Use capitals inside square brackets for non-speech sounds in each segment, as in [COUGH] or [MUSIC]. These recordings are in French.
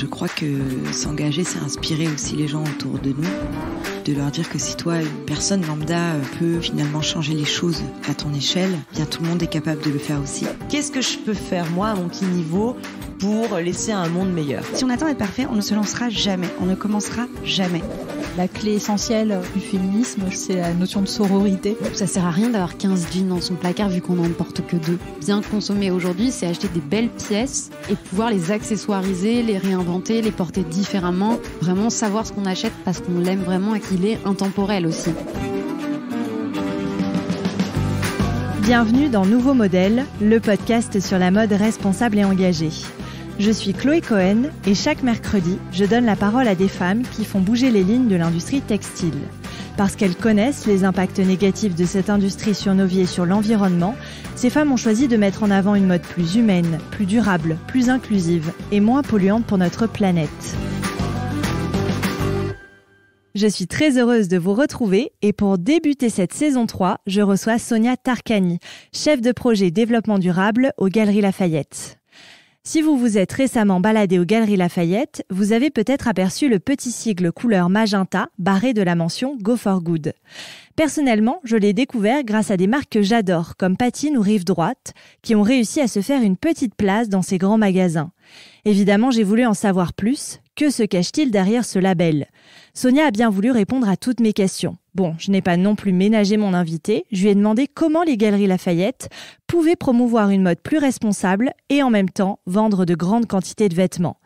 je crois que s'engager, c'est inspirer aussi les gens autour de nous, de leur dire que si toi, une personne lambda, euh, peut finalement changer les choses à ton échelle, eh bien tout le monde est capable de le faire aussi. Qu'est-ce que je peux faire, moi, à mon petit niveau, pour laisser un monde meilleur Si on attend d'être parfait, on ne se lancera jamais, on ne commencera jamais. La clé essentielle du féminisme, c'est la notion de sororité. Ça sert à rien d'avoir 15 jeans dans son placard vu qu'on n'en porte que deux. Bien consommer aujourd'hui, c'est acheter des belles pièces et pouvoir les accessoiriser, les réinventer, les porter différemment. Vraiment savoir ce qu'on achète parce qu'on l'aime vraiment et qu'il est intemporel aussi. Bienvenue dans Nouveau Modèle, le podcast sur la mode responsable et engagée. Je suis Chloé Cohen et chaque mercredi, je donne la parole à des femmes qui font bouger les lignes de l'industrie textile. Parce qu'elles connaissent les impacts négatifs de cette industrie sur nos vies et sur l'environnement, ces femmes ont choisi de mettre en avant une mode plus humaine, plus durable, plus inclusive et moins polluante pour notre planète. Je suis très heureuse de vous retrouver et pour débuter cette saison 3, je reçois Sonia Tarkani, chef de projet développement durable aux Galeries Lafayette. Si vous vous êtes récemment baladé aux Galeries Lafayette, vous avez peut-être aperçu le petit sigle couleur magenta barré de la mention Go for Good. Personnellement, je l'ai découvert grâce à des marques que j'adore, comme Patine ou Rive Droite, qui ont réussi à se faire une petite place dans ces grands magasins. Évidemment, j'ai voulu en savoir plus. Que se cache-t-il derrière ce label Sonia a bien voulu répondre à toutes mes questions. Bon, je n'ai pas non plus ménagé mon invité, je lui ai demandé comment les galeries Lafayette pouvaient promouvoir une mode plus responsable et en même temps vendre de grandes quantités de vêtements.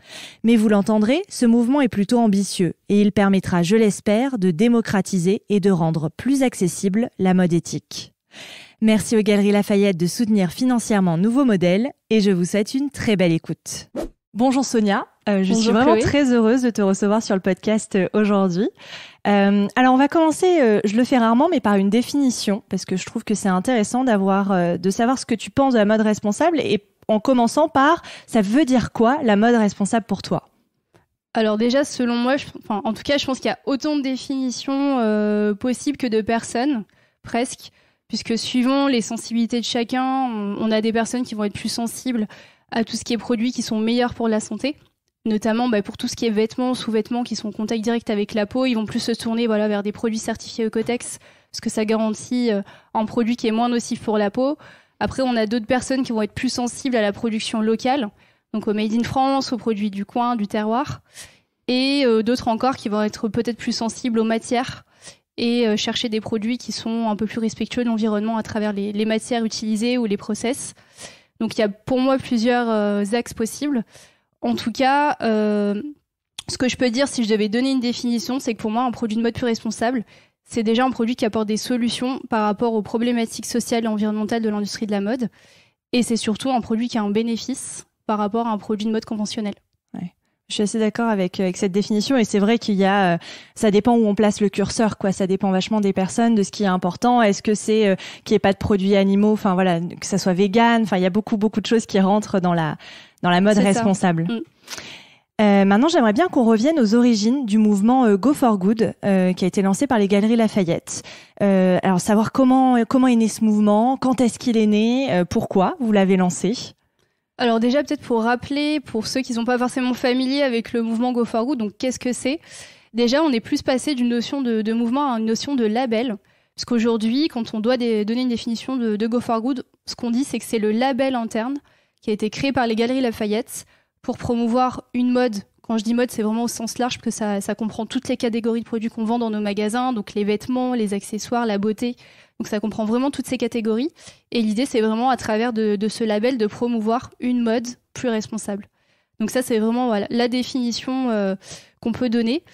Mais vous l'entendrez, ce mouvement est plutôt ambitieux et il permettra, je l'espère, de démocratiser et de rendre plus accessible la mode éthique. Merci aux Galeries Lafayette de soutenir financièrement Nouveau Modèle et je vous souhaite une très belle écoute. Bonjour Sonia. Euh, je suis vraiment très heureuse de te recevoir sur le podcast euh, aujourd'hui. Euh, alors on va commencer, je le fais rarement, mais par une définition, parce que je trouve que c'est intéressant d'avoir, de savoir ce que tu penses de la mode responsable, et en commençant par, ça veut dire quoi la mode responsable pour toi alors déjà, selon moi, je, enfin, en tout cas, je pense qu'il y a autant de définitions possibles que de personnes, presque, puisque suivant les sensibilités de chacun, on, on, a des personnes qui vont être plus sensibles à tout ce qui est produit, qui sont meilleurs pour la santé, notamment bah, pour tout ce qui est vêtements, sous-vêtements qui sont en contact direct avec la peau, ils vont plus se tourner voilà, vers des produits certifiés Ecotex, parce que ça garantit euh, un produit qui est moins nocif pour la peau. Après, on a d'autres personnes qui vont être plus sensibles à la production locale, donc au Made in France, aux produits du coin, du terroir, et euh, d'autres encore qui vont être peut-être plus sensibles aux matières et euh, chercher des produits qui sont un peu plus respectueux de l'environnement à travers les, matières utilisées ou les process. Donc il y a pour moi plusieurs axes possibles. En tout cas, euh, ce que je peux dire, si je devais donner une définition, c'est que pour moi, un produit de mode plus responsable, c'est déjà un produit qui apporte des solutions par rapport aux problématiques sociales et environnementales de l'industrie de la mode. Et c'est surtout un produit qui a un bénéfice par rapport à un produit de mode conventionnel. Je suis assez d'accord avec, cette définition et c'est vrai qu'il y a, euh, ça dépend où on place le curseur, quoi. Ça dépend vachement des personnes, de ce qui est important. Est-ce que c'est euh, qu'il n'y ait pas de produits animaux, enfin voilà, que ça soit vegan, enfin il y a beaucoup beaucoup de choses qui rentrent dans la dans la mode responsable. Mm. Euh, maintenant, j'aimerais bien qu'on revienne aux origines du mouvement euh, Go for Good euh, qui a été lancé par les Galeries Lafayette. alors, savoir comment comment est né ce mouvement, quand est-ce qu'il est né, pourquoi vous l'avez lancé alors déjà peut-être pour rappeler pour ceux qui ne sont pas forcément familiers avec le mouvement Go for Good, donc qu'est-ce que c'est Déjà, on est plus passé d'une notion de, mouvement à une notion de label, parce qu'aujourd'hui, quand on doit donner une définition de, de Go for Good, ce qu'on dit c'est que c'est le label interne qui a été créé par les Galeries Lafayette pour promouvoir une mode. Quand je dis mode, c'est vraiment au sens large, parce que ça, comprend toutes les catégories de produits qu'on vend dans nos magasins, donc les vêtements, les accessoires, la beauté. Donc ça comprend vraiment toutes ces catégories. Et l'idée, c'est vraiment à travers de, ce label de promouvoir une mode plus responsable. Donc ça, c'est vraiment voilà, la définition euh, qu'on peut donner.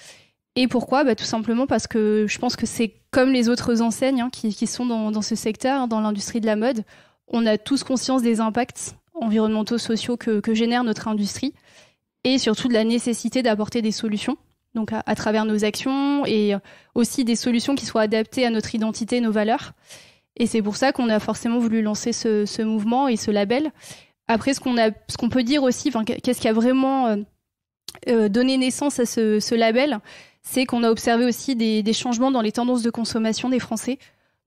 Et pourquoi bah, Tout simplement parce que je pense que c'est comme les autres enseignes hein, qui, sont dans, ce secteur, hein, dans l'industrie de la mode. On a tous conscience des impacts environnementaux, sociaux que, génère notre industrie, et surtout de la nécessité d'apporter des solutions, donc à, travers nos actions, et aussi des solutions qui soient adaptées à notre identité, nos valeurs. Et c'est pour ça qu'on a forcément voulu lancer ce, mouvement et ce label. Après, ce qu'on peut dire aussi, qu'est-ce qui a vraiment euh, euh, donné naissance à ce, label, c'est qu'on a observé aussi des, des changements dans les tendances de consommation des Français.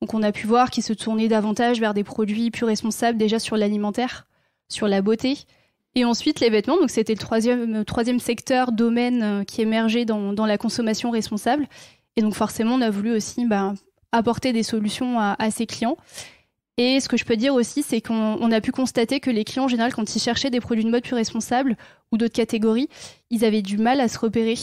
Donc on a pu voir qu'ils se tournaient davantage vers des produits plus responsables déjà sur l'alimentaire, sur la beauté. Et ensuite, les vêtements, donc c'était le troisième, euh, troisième secteur, domaine euh, qui émergeait dans, la consommation responsable. Et donc forcément, on a voulu aussi bah, apporter des solutions à, à, ses clients. Et ce que je peux dire aussi, c'est qu'on a pu constater que les clients, en général, quand ils cherchaient des produits de mode plus responsables ou d'autres catégories, ils avaient du mal à se repérer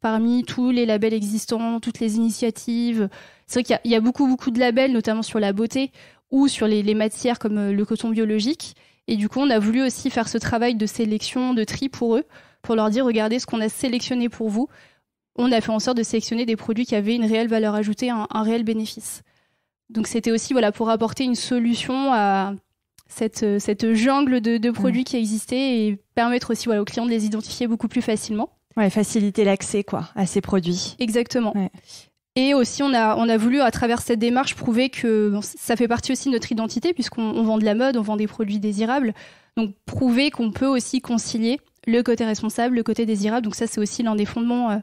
parmi tous les labels existants, toutes les initiatives. C'est vrai qu'il y, a beaucoup, beaucoup de labels, notamment sur la beauté ou sur les matières comme euh, le coton biologique. Et du coup, on a voulu aussi faire ce travail de sélection, de tri pour eux, pour leur dire, regardez ce qu'on a sélectionné pour vous. On a fait en sorte de sélectionner des produits qui avaient une réelle valeur ajoutée, un, réel bénéfice. Donc c'était aussi voilà, pour apporter une solution à cette, cette jungle de, produits mm. qui existait et permettre aussi voilà, aux clients de les identifier beaucoup plus facilement. Ouais, faciliter l'accès quoi à ces produits. Exactement. Et aussi, on a, voulu, à travers cette démarche, prouver que ça fait partie aussi de notre identité, puisqu'on vend de la mode, on vend des produits désirables. Donc, prouver qu'on peut aussi concilier le côté responsable, le côté désirable. Donc, ça, c'est aussi l'un des fondements euh,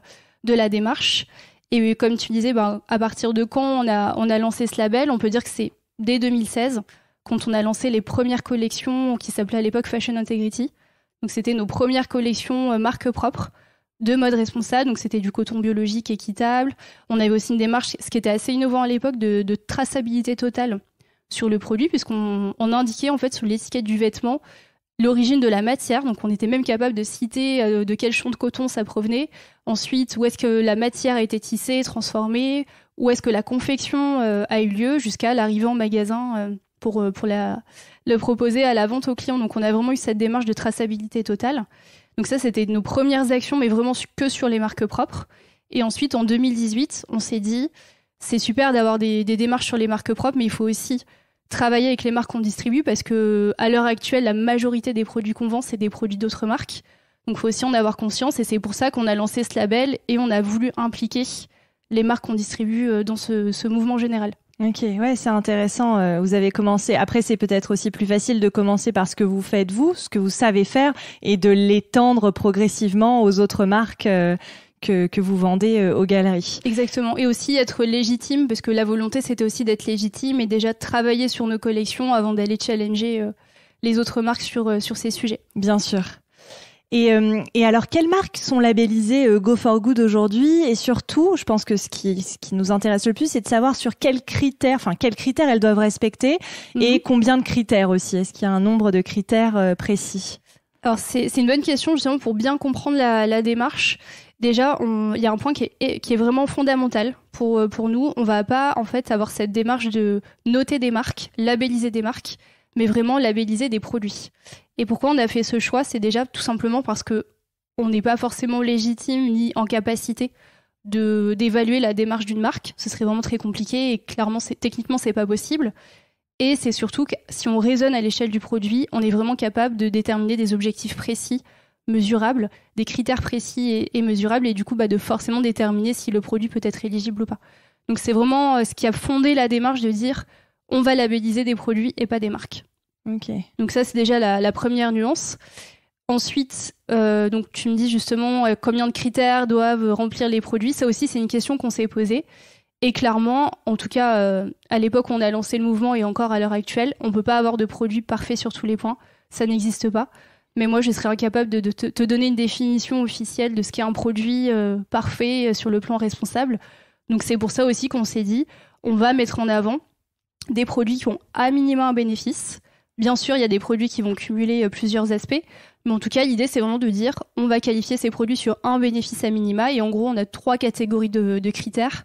de la démarche. Et comme tu disais, ben, à partir de quand on a, lancé ce label, on peut dire que c'est dès 2016, quand on a lancé les premières collections qui s'appelaient à l'époque Fashion Integrity. Donc, c'était nos premières collections euh, marque propre de mode responsable, donc c'était du coton biologique équitable. On avait aussi une démarche, ce qui était assez innovant à l'époque, de, traçabilité totale sur le produit, puisqu'on on indiquait en fait sur l'étiquette du vêtement l'origine de la matière. Donc on était même capable de citer euh, de quel champ de coton ça provenait. Ensuite, où est-ce que la matière a été tissée, transformée, où est-ce que la confection euh, a eu lieu jusqu'à l'arrivée en magasin euh, pour, la, le proposer à la vente au client, Donc on a vraiment eu cette démarche de traçabilité totale. Donc ça, c'était nos premières actions, mais vraiment que sur les marques propres. Et ensuite, en 2018, on s'est dit, c'est super d'avoir des, démarches sur les marques propres, mais il faut aussi travailler avec les marques qu'on distribue parce que à l'heure actuelle, la majorité des produits qu'on vend, c'est des produits d'autres marques. Donc, il faut aussi en avoir conscience et c'est pour ça qu'on a lancé ce label et on a voulu impliquer les marques qu'on distribue euh, dans ce mouvement général. Ok, ouais, c'est intéressant. Euh, vous avez commencé. Après, c'est peut-être aussi plus facile de commencer par ce que vous faites vous, ce que vous savez faire, et de l'étendre progressivement aux autres marques. Euh, que, que, vous vendez euh, aux galeries. Exactement. Et aussi être légitime, parce que la volonté, c'était aussi d'être légitime et déjà de travailler sur nos collections avant d'aller challenger les autres marques sur, sur ces sujets. Bien sûr. Et, euh, et, alors, quelles marques sont labellisées euh, Go for Good aujourd'hui Et surtout, je pense que ce qui, ce qui nous intéresse le plus, c'est de savoir sur quels critères, enfin quels critères elles doivent respecter et mhm. combien de critères aussi. Est-ce qu'il y a un nombre de critères euh, précis alors c'est une bonne question justement pour bien comprendre la, la démarche. Déjà, il y a un point qui est, qui est vraiment fondamental pour, pour nous. On va pas en fait avoir cette démarche de noter des marques, labelliser des marques, mais vraiment labelliser des produits. Et pourquoi on a fait ce choix C'est déjà tout simplement parce que on n'est pas forcément légitime ni en capacité de d'évaluer la démarche d'une marque. Ce serait vraiment très compliqué et clairement, c'est, techniquement, c'est pas possible. Et c'est surtout que si on raisonne à l'échelle du produit, on est vraiment capable de déterminer des objectifs précis, mesurables, des critères précis et, mesurables, et du coup, bah, de forcément déterminer si le produit peut être éligible ou pas. Donc c'est vraiment euh, ce qui a fondé la démarche de dire on va labelliser des produits et pas des marques. Donc ça, c'est déjà la, première nuance. Ensuite, euh, donc tu me dis justement euh, combien de critères doivent remplir les produits. Ça aussi, c'est une question qu'on s'est posée. Et clairement, en tout cas, euh, à l'époque où on a lancé le mouvement et encore à l'heure actuelle, on ne peut pas avoir de produit parfait sur tous les points. Ça n'existe pas. Mais moi, je serais incapable de, te, te, donner une définition officielle de ce qu'est un produit parfait sur le plan responsable. Donc c'est pour ça aussi qu'on s'est dit, on va mettre en avant des produits qui ont à minima un bénéfice, Bien sûr, il y a des produits qui vont cumuler euh, plusieurs aspects, mais en tout cas, l'idée, c'est vraiment de dire, on va qualifier ces produits sur un bénéfice à minima, et en gros, on a trois catégories de, critères.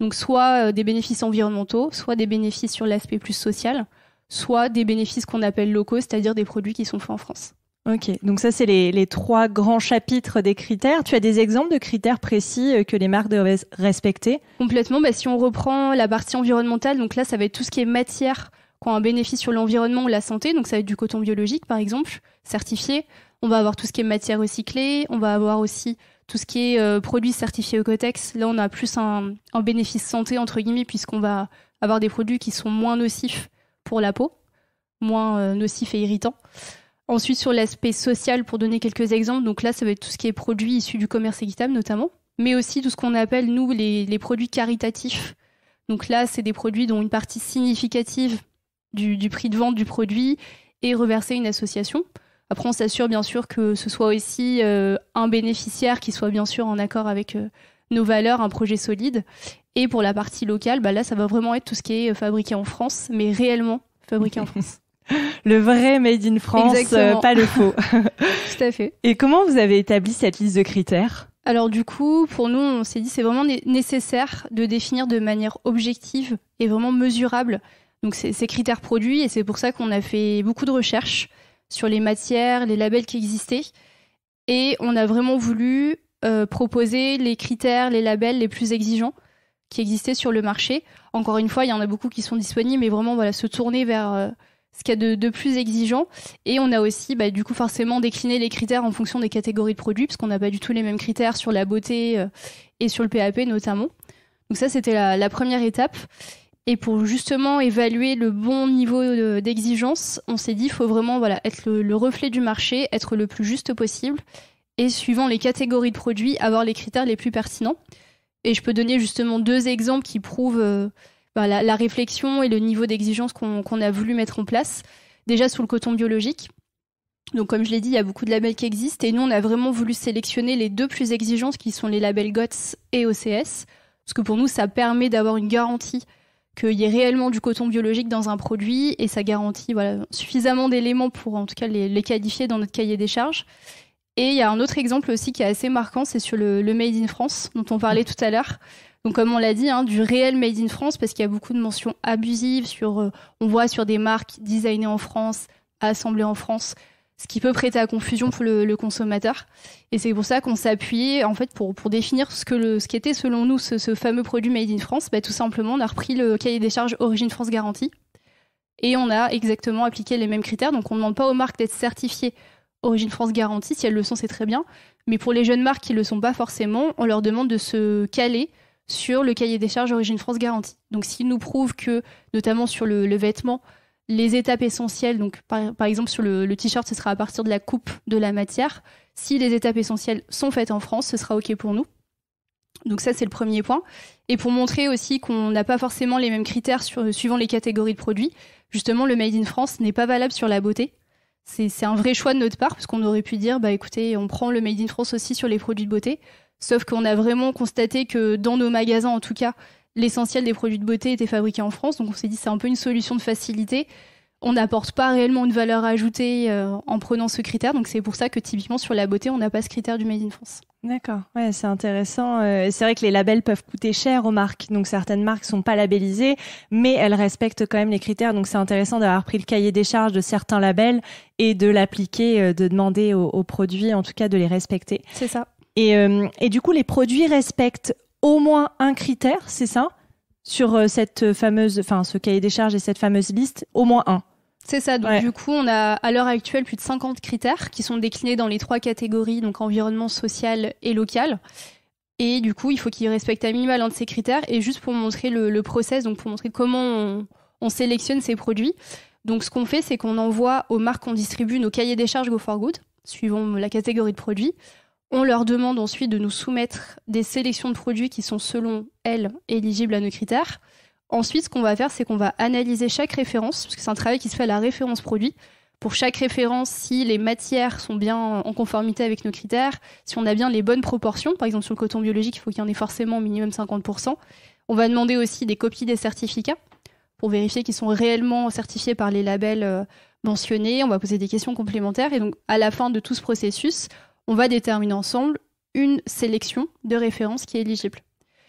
Donc, soit euh, des bénéfices environnementaux, soit des bénéfices sur l'aspect plus social, soit des bénéfices qu'on appelle locaux, c'est-à-dire des produits qui sont faits en France. Ok, donc ça c'est les, trois grands chapitres des critères. Tu as des exemples de critères précis euh, que les marques doivent respecter Complètement, bah, si on reprend la partie environnementale, donc là ça va être tout ce qui est matière qui ont un bénéfice sur l'environnement ou la santé. Donc ça va être du coton biologique, par exemple, certifié. On va avoir tout ce qui est matière recyclée. On va avoir aussi tout ce qui est produit euh, produits certifiés Ecotex. Là, on a plus un, bénéfice santé, entre guillemets, puisqu'on va avoir des produits qui sont moins nocifs pour la peau, moins euh, nocifs et irritants. Ensuite, sur l'aspect social, pour donner quelques exemples, donc là, ça va être tout ce qui est produit issu du commerce équitable, notamment, mais aussi tout ce qu'on appelle, nous, les, les produits caritatifs. Donc là, c'est des produits dont une partie significative du, prix de vente du produit et reverser une association. Après, on s'assure bien sûr que ce soit aussi euh, un bénéficiaire qui soit bien sûr en accord avec euh, nos valeurs, un projet solide. Et pour la partie locale, bah là, ça va vraiment être tout ce qui est euh, fabriqué en France, mais réellement fabriqué en [LAUGHS] France. Le vrai made in France, pas le faux. [LAUGHS] tout à fait. Et comment vous avez établi cette liste de critères alors du coup, pour nous, on s'est dit c'est vraiment nécessaire de définir de manière objective et vraiment mesurable donc ces critères produits et c'est pour ça qu'on a fait beaucoup de recherches sur les matières, les labels qui existaient et on a vraiment voulu euh, proposer les critères, les labels les plus exigeants qui existaient sur le marché. Encore une fois, il y en a beaucoup qui sont disponibles, mais vraiment voilà, se tourner vers euh, ce qu'il y a de, plus exigeant. Et on a aussi, bah, du coup, forcément décliné les critères en fonction des catégories de produits, parce qu'on n'a pas du tout les mêmes critères sur la beauté euh, et sur le PAP notamment. Donc ça, c'était la, première étape. Et pour justement évaluer le bon niveau d'exigence, on s'est dit qu'il faut vraiment voilà, être le, reflet du marché, être le plus juste possible, et suivant les catégories de produits, avoir les critères les plus pertinents. Et je peux donner justement deux exemples qui prouvent euh, bah, la, réflexion et le niveau d'exigence qu'on a voulu mettre en place. Déjà sous le coton biologique. Donc comme je l'ai dit, il y a beaucoup de labels qui existent, et nous on a vraiment voulu sélectionner les deux plus exigeants, qui sont les labels GOTS et OCS, parce que pour nous ça permet d'avoir une garantie qu'il y ait réellement du coton biologique dans un produit et ça garantit voilà, suffisamment d'éléments pour en tout cas les, qualifier dans notre cahier des charges. Et il y a un autre exemple aussi qui est assez marquant, c'est sur le, Made in France dont on parlait tout à l'heure. Donc comme on l'a dit, hein, du réel Made in France parce qu'il y a beaucoup de mentions abusives sur, euh, on voit sur des marques designées en France, assemblées en France, ce qui peut prêter à confusion pour le, consommateur. Et c'est pour ça qu'on s'appuyait, en fait, pour, définir ce que le, ce qu'était selon nous ce, fameux produit Made in France, bah, tout simplement, on a repris le cahier des charges Origine France Garantie et on a exactement appliqué les mêmes critères. Donc on ne demande pas aux marques d'être certifiées Origine France Garantie, si elles le sont, c'est très bien. Mais pour les jeunes marques qui ne le sont pas forcément, on leur demande de se caler sur le cahier des charges Origine France Garantie. Donc s'ils nous prouvent que, notamment sur le, le vêtement, les étapes essentielles. Donc, par, exemple, sur le, t-shirt, ce sera à partir de la coupe de la matière. Si les étapes essentielles sont faites en France, ce sera OK pour nous. Donc ça, c'est le premier point. Et pour montrer aussi qu'on n'a pas forcément les mêmes critères sur, suivant les catégories de produits, justement, le Made in France n'est pas valable sur la beauté. C'est un vrai choix de notre part, parce qu'on aurait pu dire, bah écoutez, on prend le Made in France aussi sur les produits de beauté. Sauf qu'on a vraiment constaté que dans nos magasins, en tout cas, l'essentiel des produits de beauté était fabriqué en France, donc on s'est dit c'est un peu une solution de facilité. On n'apporte pas réellement une valeur ajoutée euh, en prenant ce critère, donc c'est pour ça que typiquement sur la beauté, on n'a pas ce critère du Made in France. D'accord, ouais, c'est intéressant. Euh, c'est vrai que les labels peuvent coûter cher aux marques, donc certaines marques sont pas labellisées, mais elles respectent quand même les critères. Donc c'est intéressant d'avoir pris le cahier des charges de certains labels et de l'appliquer, euh, de demander aux, produits, en tout cas, de les respecter. C'est ça. et, du coup, les produits respectent au moins un critère, c'est ça Sur euh, cette fameuse, enfin ce cahier des charges et cette fameuse liste, au moins un. C'est ça. Donc, du coup, on a à l'heure actuelle plus de 50 critères qui sont déclinés dans les trois catégories, donc environnement, social et local. Et du coup, il faut qu'ils respectent à minima l'un de ces critères. Et juste pour montrer le, process, donc pour montrer comment on, sélectionne ces produits. Donc, ce qu'on fait, c'est qu'on envoie aux marques qu'on distribue nos cahiers des charges Go for Good, suivant la catégorie de produits. On leur demande ensuite de nous soumettre des sélections de produits qui sont selon elles éligibles à nos critères. Ensuite, ce qu'on va faire, c'est qu'on va analyser chaque référence, puisque c'est un travail qui se fait à la référence produit. Pour chaque référence, si les matières sont bien en conformité avec nos critères, si on a bien les bonnes proportions, par exemple sur le coton biologique, il faut qu'il y en ait forcément au minimum 50%. On va demander aussi des copies des certificats pour vérifier qu'ils sont réellement certifiés par les labels euh, mentionnés. On va poser des questions complémentaires. Et donc, à la fin de tout ce processus, on va déterminer ensemble une sélection de références qui est éligible.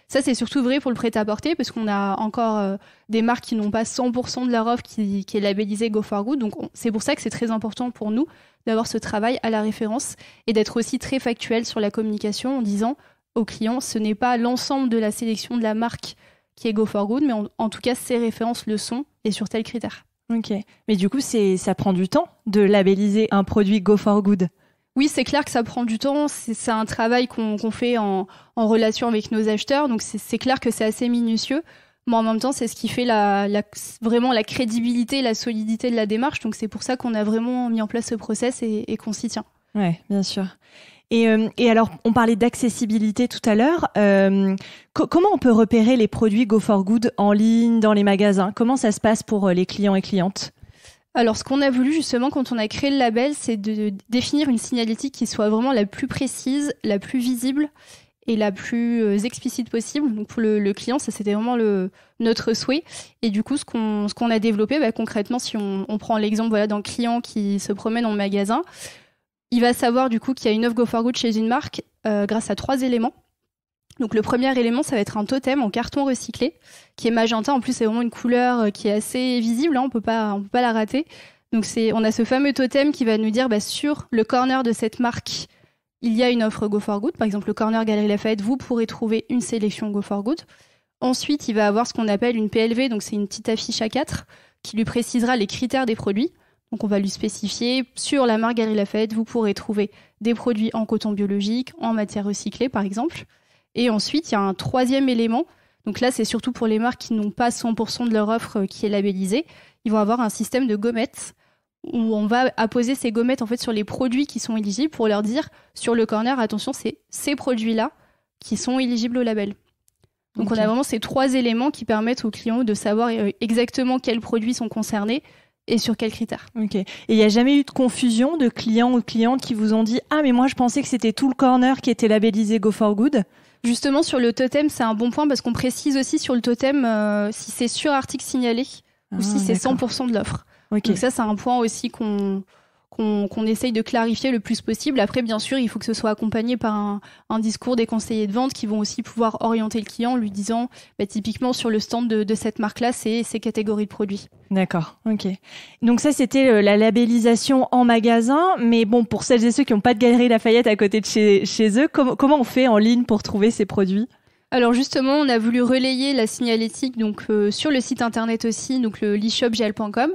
Ça, c'est surtout vrai pour le prêt-à-porter, parce qu'on a encore euh, des marques qui n'ont pas 100% de leur offre qui, est labellisée Go for Good. Donc, c'est pour ça que c'est très important pour nous d'avoir ce travail à la référence et d'être aussi très factuel sur la communication en disant aux clients, ce n'est pas l'ensemble de la sélection de la marque qui est Go for Good, mais en tout cas, ces références le sont et sur tels critères. Ok. Mais du coup, ça prend du temps de labelliser un produit Go for Good. Oui, c'est clair que ça prend du temps. C'est un travail qu'on fait en, relation avec nos acheteurs. Donc, c'est clair que c'est assez minutieux. Mais en même temps, c'est ce qui fait la, vraiment la crédibilité, la solidité de la démarche. Donc, c'est pour ça qu'on a vraiment mis en place ce process et, qu'on s'y tient. Oui, bien sûr. Euh, et, alors, on parlait d'accessibilité tout à l'heure. Euh, comment on peut repérer les produits Go for Good en ligne, dans les magasins Comment ça se passe pour euh, les clients et clientes alors, ce qu'on a voulu justement quand on a créé le label, c'est de définir une signalétique qui soit vraiment la plus précise, la plus visible et la plus euh, explicite possible. Donc, pour le, client, ça c'était vraiment le, notre souhait. Et du coup, ce qu'on a développé, bah, concrètement, si on, prend l'exemple voilà, d'un client qui se promène en magasin, il va savoir du coup qu'il y a une offre Go for Good chez une marque euh, grâce à trois éléments. Donc le premier élément, ça va être un totem en carton recyclé, qui est magenta. En plus, c'est vraiment une couleur euh, qui est assez visible. Hein. on ne peut pas la rater. Donc on a ce fameux totem qui va nous dire bah, sur le corner de cette marque, il y a une offre Go for Good. Par exemple, le corner Galerie Lafayette, vous pourrez trouver une sélection Go for Good. Ensuite, il va avoir ce qu'on appelle une PLV, donc c'est une petite affiche A4 qui lui précisera les critères des produits. Donc on va lui spécifier sur la marque Galerie Lafayette, vous pourrez trouver des produits en coton biologique, en matière recyclée par exemple. Et ensuite, il y a un troisième élément. Donc là, c'est surtout pour les marques qui n'ont pas 100% de leur offre euh, qui est labellisée. Ils vont avoir un système de gommettes où on va apposer ces gommettes en fait sur les produits qui sont éligibles pour leur dire sur le corner attention c'est ces produits là qui sont éligibles au label. Donc on a vraiment ces trois éléments qui permettent aux clients de savoir euh, exactement quels produits sont concernés et sur quels critères. Ok. Et il n'y a jamais eu de confusion de clients ou clientes qui vous ont dit ah mais moi je pensais que c'était tout le corner qui était labellisé Go for Good. Justement, sur le totem, c'est un bon point parce qu'on précise aussi sur le totem euh, si c'est sur article signalé ou si ah, c'est 100% de l'offre. Donc ça, c'est un point aussi qu'on qu'on essaye de clarifier le plus possible. Après, bien sûr, il faut que ce soit accompagné par un, discours des conseillers de vente qui vont aussi pouvoir orienter le client en lui disant, bah, typiquement sur le stand de, cette marque-là, c'est ces catégories de produits. D'accord, ok. Donc ça, c'était euh, la labellisation en magasin, mais bon, pour celles et ceux qui n'ont pas de galerie Lafayette à côté de chez, eux, comment on fait en ligne pour trouver ces produits alors justement, on a voulu relayer la signalétique donc euh, sur le site internet aussi, donc le lishopgl.com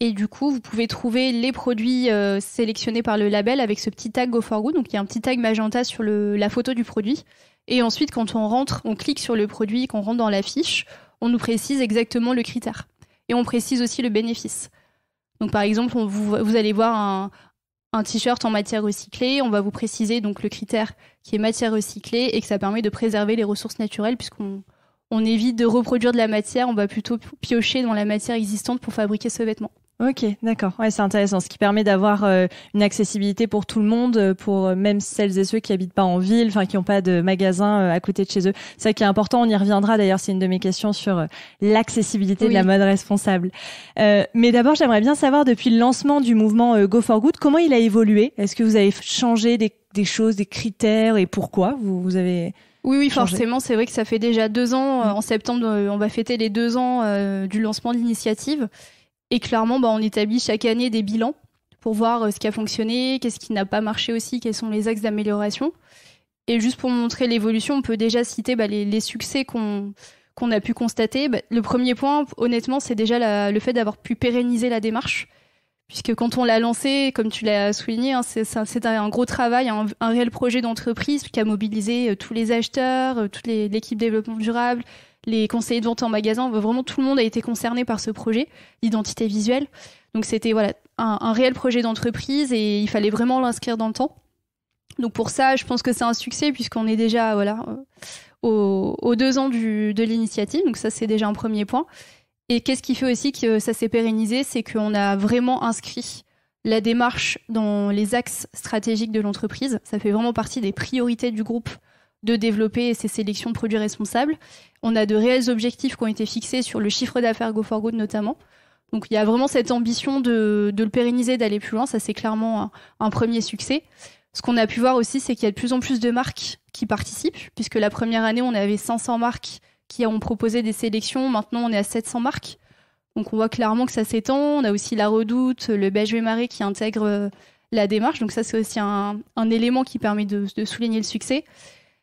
et du coup, vous pouvez trouver les produits euh, sélectionnés par le label avec ce petit tag go Donc, il y a un petit tag magenta sur la photo du produit. Et ensuite, quand on rentre, on clique sur le produit, qu'on rentre dans la fiche, on nous précise exactement le critère. Et on précise aussi le bénéfice. Donc, par exemple, vous, allez voir un, t-shirt en matière recyclée, on va vous préciser donc le critère qui est matière recyclée et que ça permet de préserver les ressources naturelles puisqu'on évite de reproduire de la matière, on va plutôt piocher dans la matière existante pour fabriquer ce vêtement. Ok, d'accord. Ouais, c'est intéressant. Ce qui permet d'avoir euh, une accessibilité pour tout le monde, euh, pour euh, même celles et ceux qui habitent pas en ville, enfin qui n'ont pas de magasin à côté de chez eux. C'est ça qui est important. On y reviendra d'ailleurs. C'est une de mes questions sur l'accessibilité de la mode responsable. mais d'abord, j'aimerais bien savoir depuis le lancement du mouvement Go for Good, comment il a évolué. Est-ce que vous avez changé des, des choses, des critères et pourquoi vous, avez oui, oui, forcément, c'est vrai que ça fait déjà deux ans. En septembre, on va fêter les deux ans du lancement de l'initiative. Et clairement, bah, on établit chaque année des bilans pour voir euh, ce qui a fonctionné, qu'est-ce qui n'a pas marché aussi, quels sont les axes d'amélioration. Et juste pour montrer l'évolution, on peut déjà citer bah, les, succès qu'on a pu constater. Bah, le premier point, honnêtement, c'est déjà le fait d'avoir pu pérenniser la démarche, puisque quand on l'a lancée, comme tu l'as souligné, hein, c'est un gros travail, un, réel projet d'entreprise qui a mobilisé euh, tous les acheteurs, euh, toute l'équipe développement durable, les conseillers de vente en magasin, vraiment tout le monde a été concerné par ce projet d'identité visuelle. Donc c'était voilà un, réel projet d'entreprise et il fallait vraiment l'inscrire dans le temps. Donc pour ça, je pense que c'est un succès puisqu'on est déjà voilà euh, aux, deux ans de l'initiative. Donc ça c'est déjà un premier point. Et qu'est-ce qui fait aussi que ça s'est pérennisé, c'est qu'on a vraiment inscrit la démarche dans les axes stratégiques de l'entreprise. Ça fait vraiment partie des priorités du groupe de développer ces sélections de produits responsables. On a de réels objectifs qui ont été fixés sur le chiffre d'affaires Go 4 Good notamment. Donc il y a vraiment cette ambition de, le pérenniser, d'aller plus loin. Ça, c'est clairement un, premier succès. Ce qu'on a pu voir aussi, c'est qu'il y a de plus en plus de marques qui participent, puisque la première année, on avait 500 marques qui ont proposé des sélections. Maintenant, on est à 700 marques. Donc on voit clairement que ça s'étend. On a aussi La Redoute, le Beige Marais qui intègre euh, la démarche. Donc ça, c'est aussi un, élément qui permet de, de souligner le succès.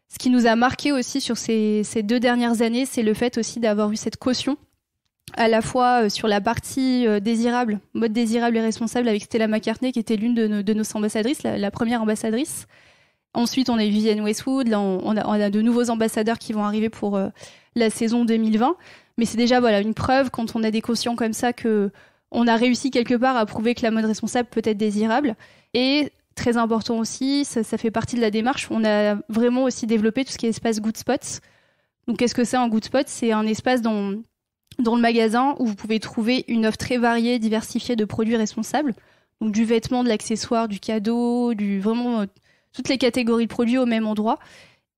Ce qui nous a marqué aussi sur ces, deux dernières années, c'est le fait aussi d'avoir eu cette caution à la fois euh, sur la partie euh, désirable, mode désirable et responsable avec Stella McCartney, qui était l'une de, nos, ambassadrices, la, première ambassadrice. Ensuite, on a eu Vivienne Westwood. on, a, de nouveaux ambassadeurs qui vont arriver pour euh, la saison 2020. Mais c'est déjà voilà une preuve quand on a des cautions comme ça que on a réussi quelque part à prouver que la mode responsable peut être désirable. Et très important aussi. Ça, fait partie de la démarche. On a vraiment aussi développé tout ce qui est espace Good Spots. Donc, qu'est-ce que c'est un Good Spot C'est un espace dans, dans le magasin où vous pouvez trouver une offre très variée, diversifiée de produits responsables. Donc, du vêtement, de l'accessoire, du cadeau, du vraiment euh, toutes les catégories de produits au même endroit.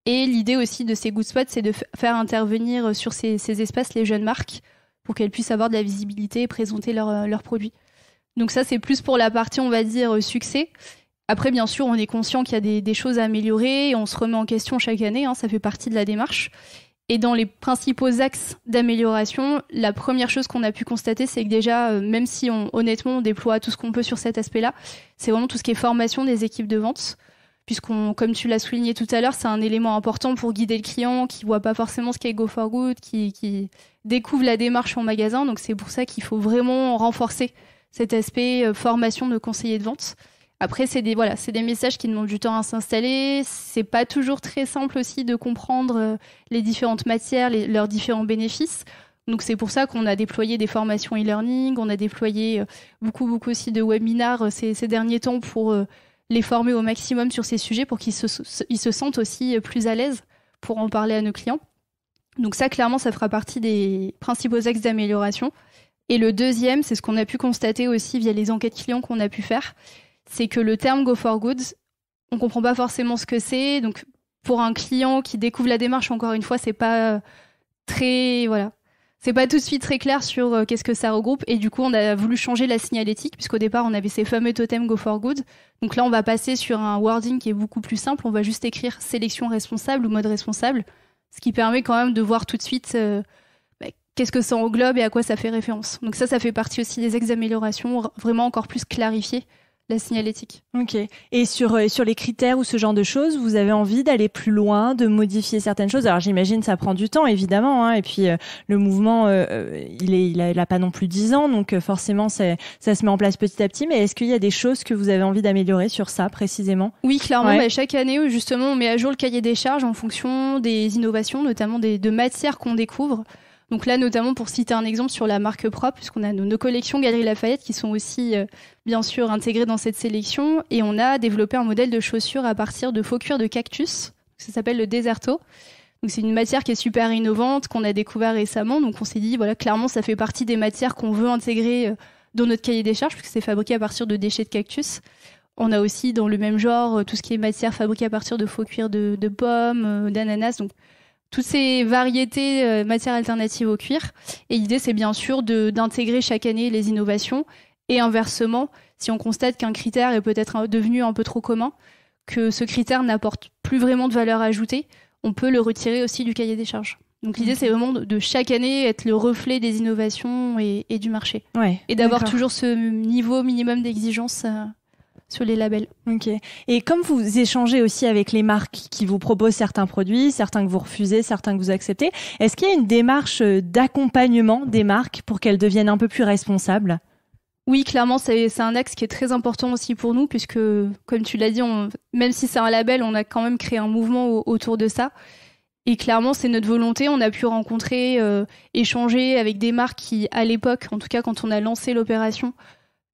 Et l'idée aussi de ces Good Spots, c'est de faire intervenir euh, sur ces, ces, espaces les jeunes marques pour qu'elles puissent avoir de la visibilité et présenter leurs euh, produits. Donc ça, c'est plus pour la partie, on va dire, succès. Après, bien sûr, on est conscient qu'il y a des, choses à améliorer et on se remet en question chaque année, hein, ça fait partie de la démarche. Et dans les principaux axes d'amélioration, la première chose qu'on a pu constater, c'est que déjà, euh, même si on, honnêtement on déploie tout ce qu'on peut sur cet aspect-là, c'est vraiment tout ce qui est formation des équipes de vente, puisqu'on, comme tu l'as souligné tout à l'heure, c'est un élément important pour guider le client qui voit pas forcément ce qu'est Go for Good, qui, découvre la démarche en magasin. Donc c'est pour ça qu'il faut vraiment renforcer cet aspect euh, formation de conseillers de vente. Après, c'est des, voilà, c'est des messages qui demandent du temps à s'installer. C'est pas toujours très simple aussi de comprendre euh, les différentes matières, leurs différents bénéfices. Donc, c'est pour ça qu'on a déployé des formations e-learning, on a déployé euh, beaucoup, beaucoup aussi de webinars euh, ces, ces derniers temps pour les former au maximum sur ces sujets pour qu'ils se, ils se sentent aussi plus à l'aise pour en parler à nos clients. Donc ça, clairement, ça fera partie des principaux axes d'amélioration. Et le deuxième, c'est ce qu'on a pu constater aussi via les enquêtes clients qu'on a pu faire, c'est que le terme Go for Goods, on comprend pas forcément ce que c'est. Donc, pour un client qui découvre la démarche, encore une fois, c'est pas euh, très voilà, c'est pas tout de suite très clair sur euh, qu'est-ce que ça regroupe. Et du coup, on a voulu changer la signalétique puisqu'au départ, on avait ces fameux totems Go for Good. Donc là, on va passer sur un wording qui est beaucoup plus simple. On va juste écrire sélection responsable ou mode responsable, ce qui permet quand même de voir tout de suite euh, bah, qu'est-ce que ça englobe et à quoi ça fait référence. Donc ça, ça fait partie aussi des améliorations, vraiment encore plus clarifiées la signalétique. Ok. Et sur, euh, sur les critères ou ce genre de choses, vous avez envie d'aller plus loin, de modifier certaines choses Alors j'imagine ça prend du temps, évidemment. Hein. et puis euh, le mouvement, euh, il est il a, pas non plus 10 ans, donc forcément ça se met en place petit à petit. Mais est-ce qu'il y a des choses que vous avez envie d'améliorer sur ça précisément Oui, clairement. Bah, chaque année, justement, on met à jour le cahier des charges en fonction des innovations, notamment des, de matières qu'on découvre. Donc là, notamment pour citer un exemple sur la marque propre, puisqu'on a nos, collections Galerie Lafayette qui sont aussi euh, bien sûr intégrées dans cette sélection, et on a développé un modèle de chaussures à partir de faux cuir de cactus. Ça s'appelle le Deserto. Donc c'est une matière qui est super innovante qu'on a découvert récemment. Donc on s'est dit voilà clairement ça fait partie des matières qu'on veut intégrer euh, dans notre cahier des charges puisque c'est fabriqué à partir de déchets de cactus. On a aussi dans le même genre euh, tout ce qui est matière fabriquée à partir de faux cuir de, de pommes, d'ananas. Donc toutes ces variétés euh, matières alternatives au cuir. Et l'idée, c'est bien sûr d'intégrer chaque année les innovations et inversement, si on constate qu'un critère est peut-être devenu un peu trop commun, que ce critère n'apporte plus vraiment de valeur ajoutée, on peut le retirer aussi du cahier des charges. Donc l'idée, c'est vraiment de, chaque année être le reflet des innovations et, du marché. et d'avoir toujours ce niveau minimum d'exigence. Euh, sur les labels. Ok. Et comme vous échangez aussi avec les marques qui vous proposent certains produits, certains que vous refusez, certains que vous acceptez, est-ce qu'il y a une démarche euh, d'accompagnement des marques pour qu'elles deviennent un peu plus responsables oui, clairement, c'est un axe qui est très important aussi pour nous, puisque, comme tu l'as dit, même si c'est un label, on a quand même créé un mouvement autour de ça. Et clairement, c'est notre volonté. On a pu rencontrer, euh, échanger avec des marques qui, à l'époque, en tout cas quand on a lancé l'opération,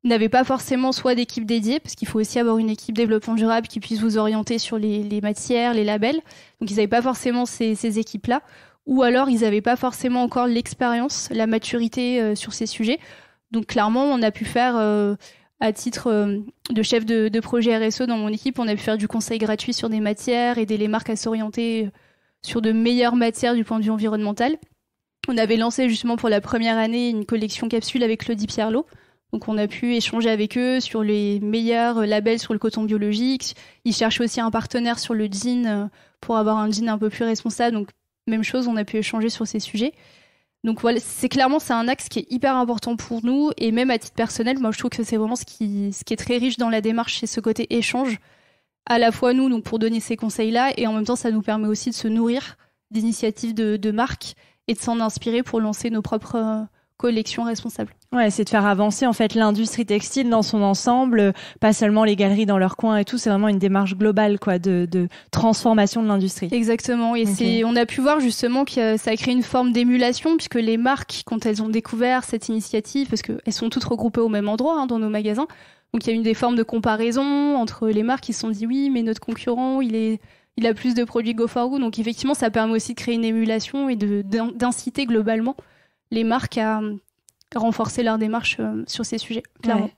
n'avaient pas forcément soit d'équipe dédiée, parce qu'il faut aussi avoir une équipe développement durable qui puisse vous orienter sur les, matières, les labels. Donc ils n'avaient pas forcément ces, équipes-là, ou alors ils n'avaient pas forcément encore l'expérience, la maturité euh, sur ces sujets. Donc clairement, on a pu faire, euh, à titre euh, de chef de, projet RSO dans mon équipe, on a pu faire du conseil gratuit sur des matières, aider les marques à s'orienter sur de meilleures matières du point de vue environnemental. On avait lancé justement pour la première année une collection capsule avec Claudie Pierlot, donc on a pu échanger avec eux sur les meilleurs euh, labels sur le coton biologique. Ils cherchent aussi un partenaire sur le jean euh, pour avoir un jean un peu plus responsable. Donc même chose, on a pu échanger sur ces sujets. Donc voilà, c'est clairement c'est un axe qui est hyper important pour nous et même à titre personnel, moi je trouve que c'est vraiment ce qui, ce qui est très riche dans la démarche, c'est ce côté échange à la fois nous donc pour donner ces conseils là et en même temps ça nous permet aussi de se nourrir d'initiatives de, de marques et de s'en inspirer pour lancer nos propres collection responsable. Ouais, c'est de faire avancer en fait l'industrie textile dans son ensemble, euh, pas seulement les galeries dans leur coin et tout. C'est vraiment une démarche globale, quoi, de, transformation de l'industrie. Exactement. Et c'est, on a pu voir justement que euh, ça a créé une forme d'émulation puisque les marques, quand elles ont découvert cette initiative, parce qu'elles sont toutes regroupées au même endroit hein, dans nos magasins, donc il y a eu des formes de comparaison entre les marques qui se sont dit oui, mais notre concurrent, il est il a plus de produits Go for Go. Donc effectivement, ça permet aussi de créer une émulation et de, d'inciter globalement les marques à renforcer leur démarche euh, sur ces sujets, clairement.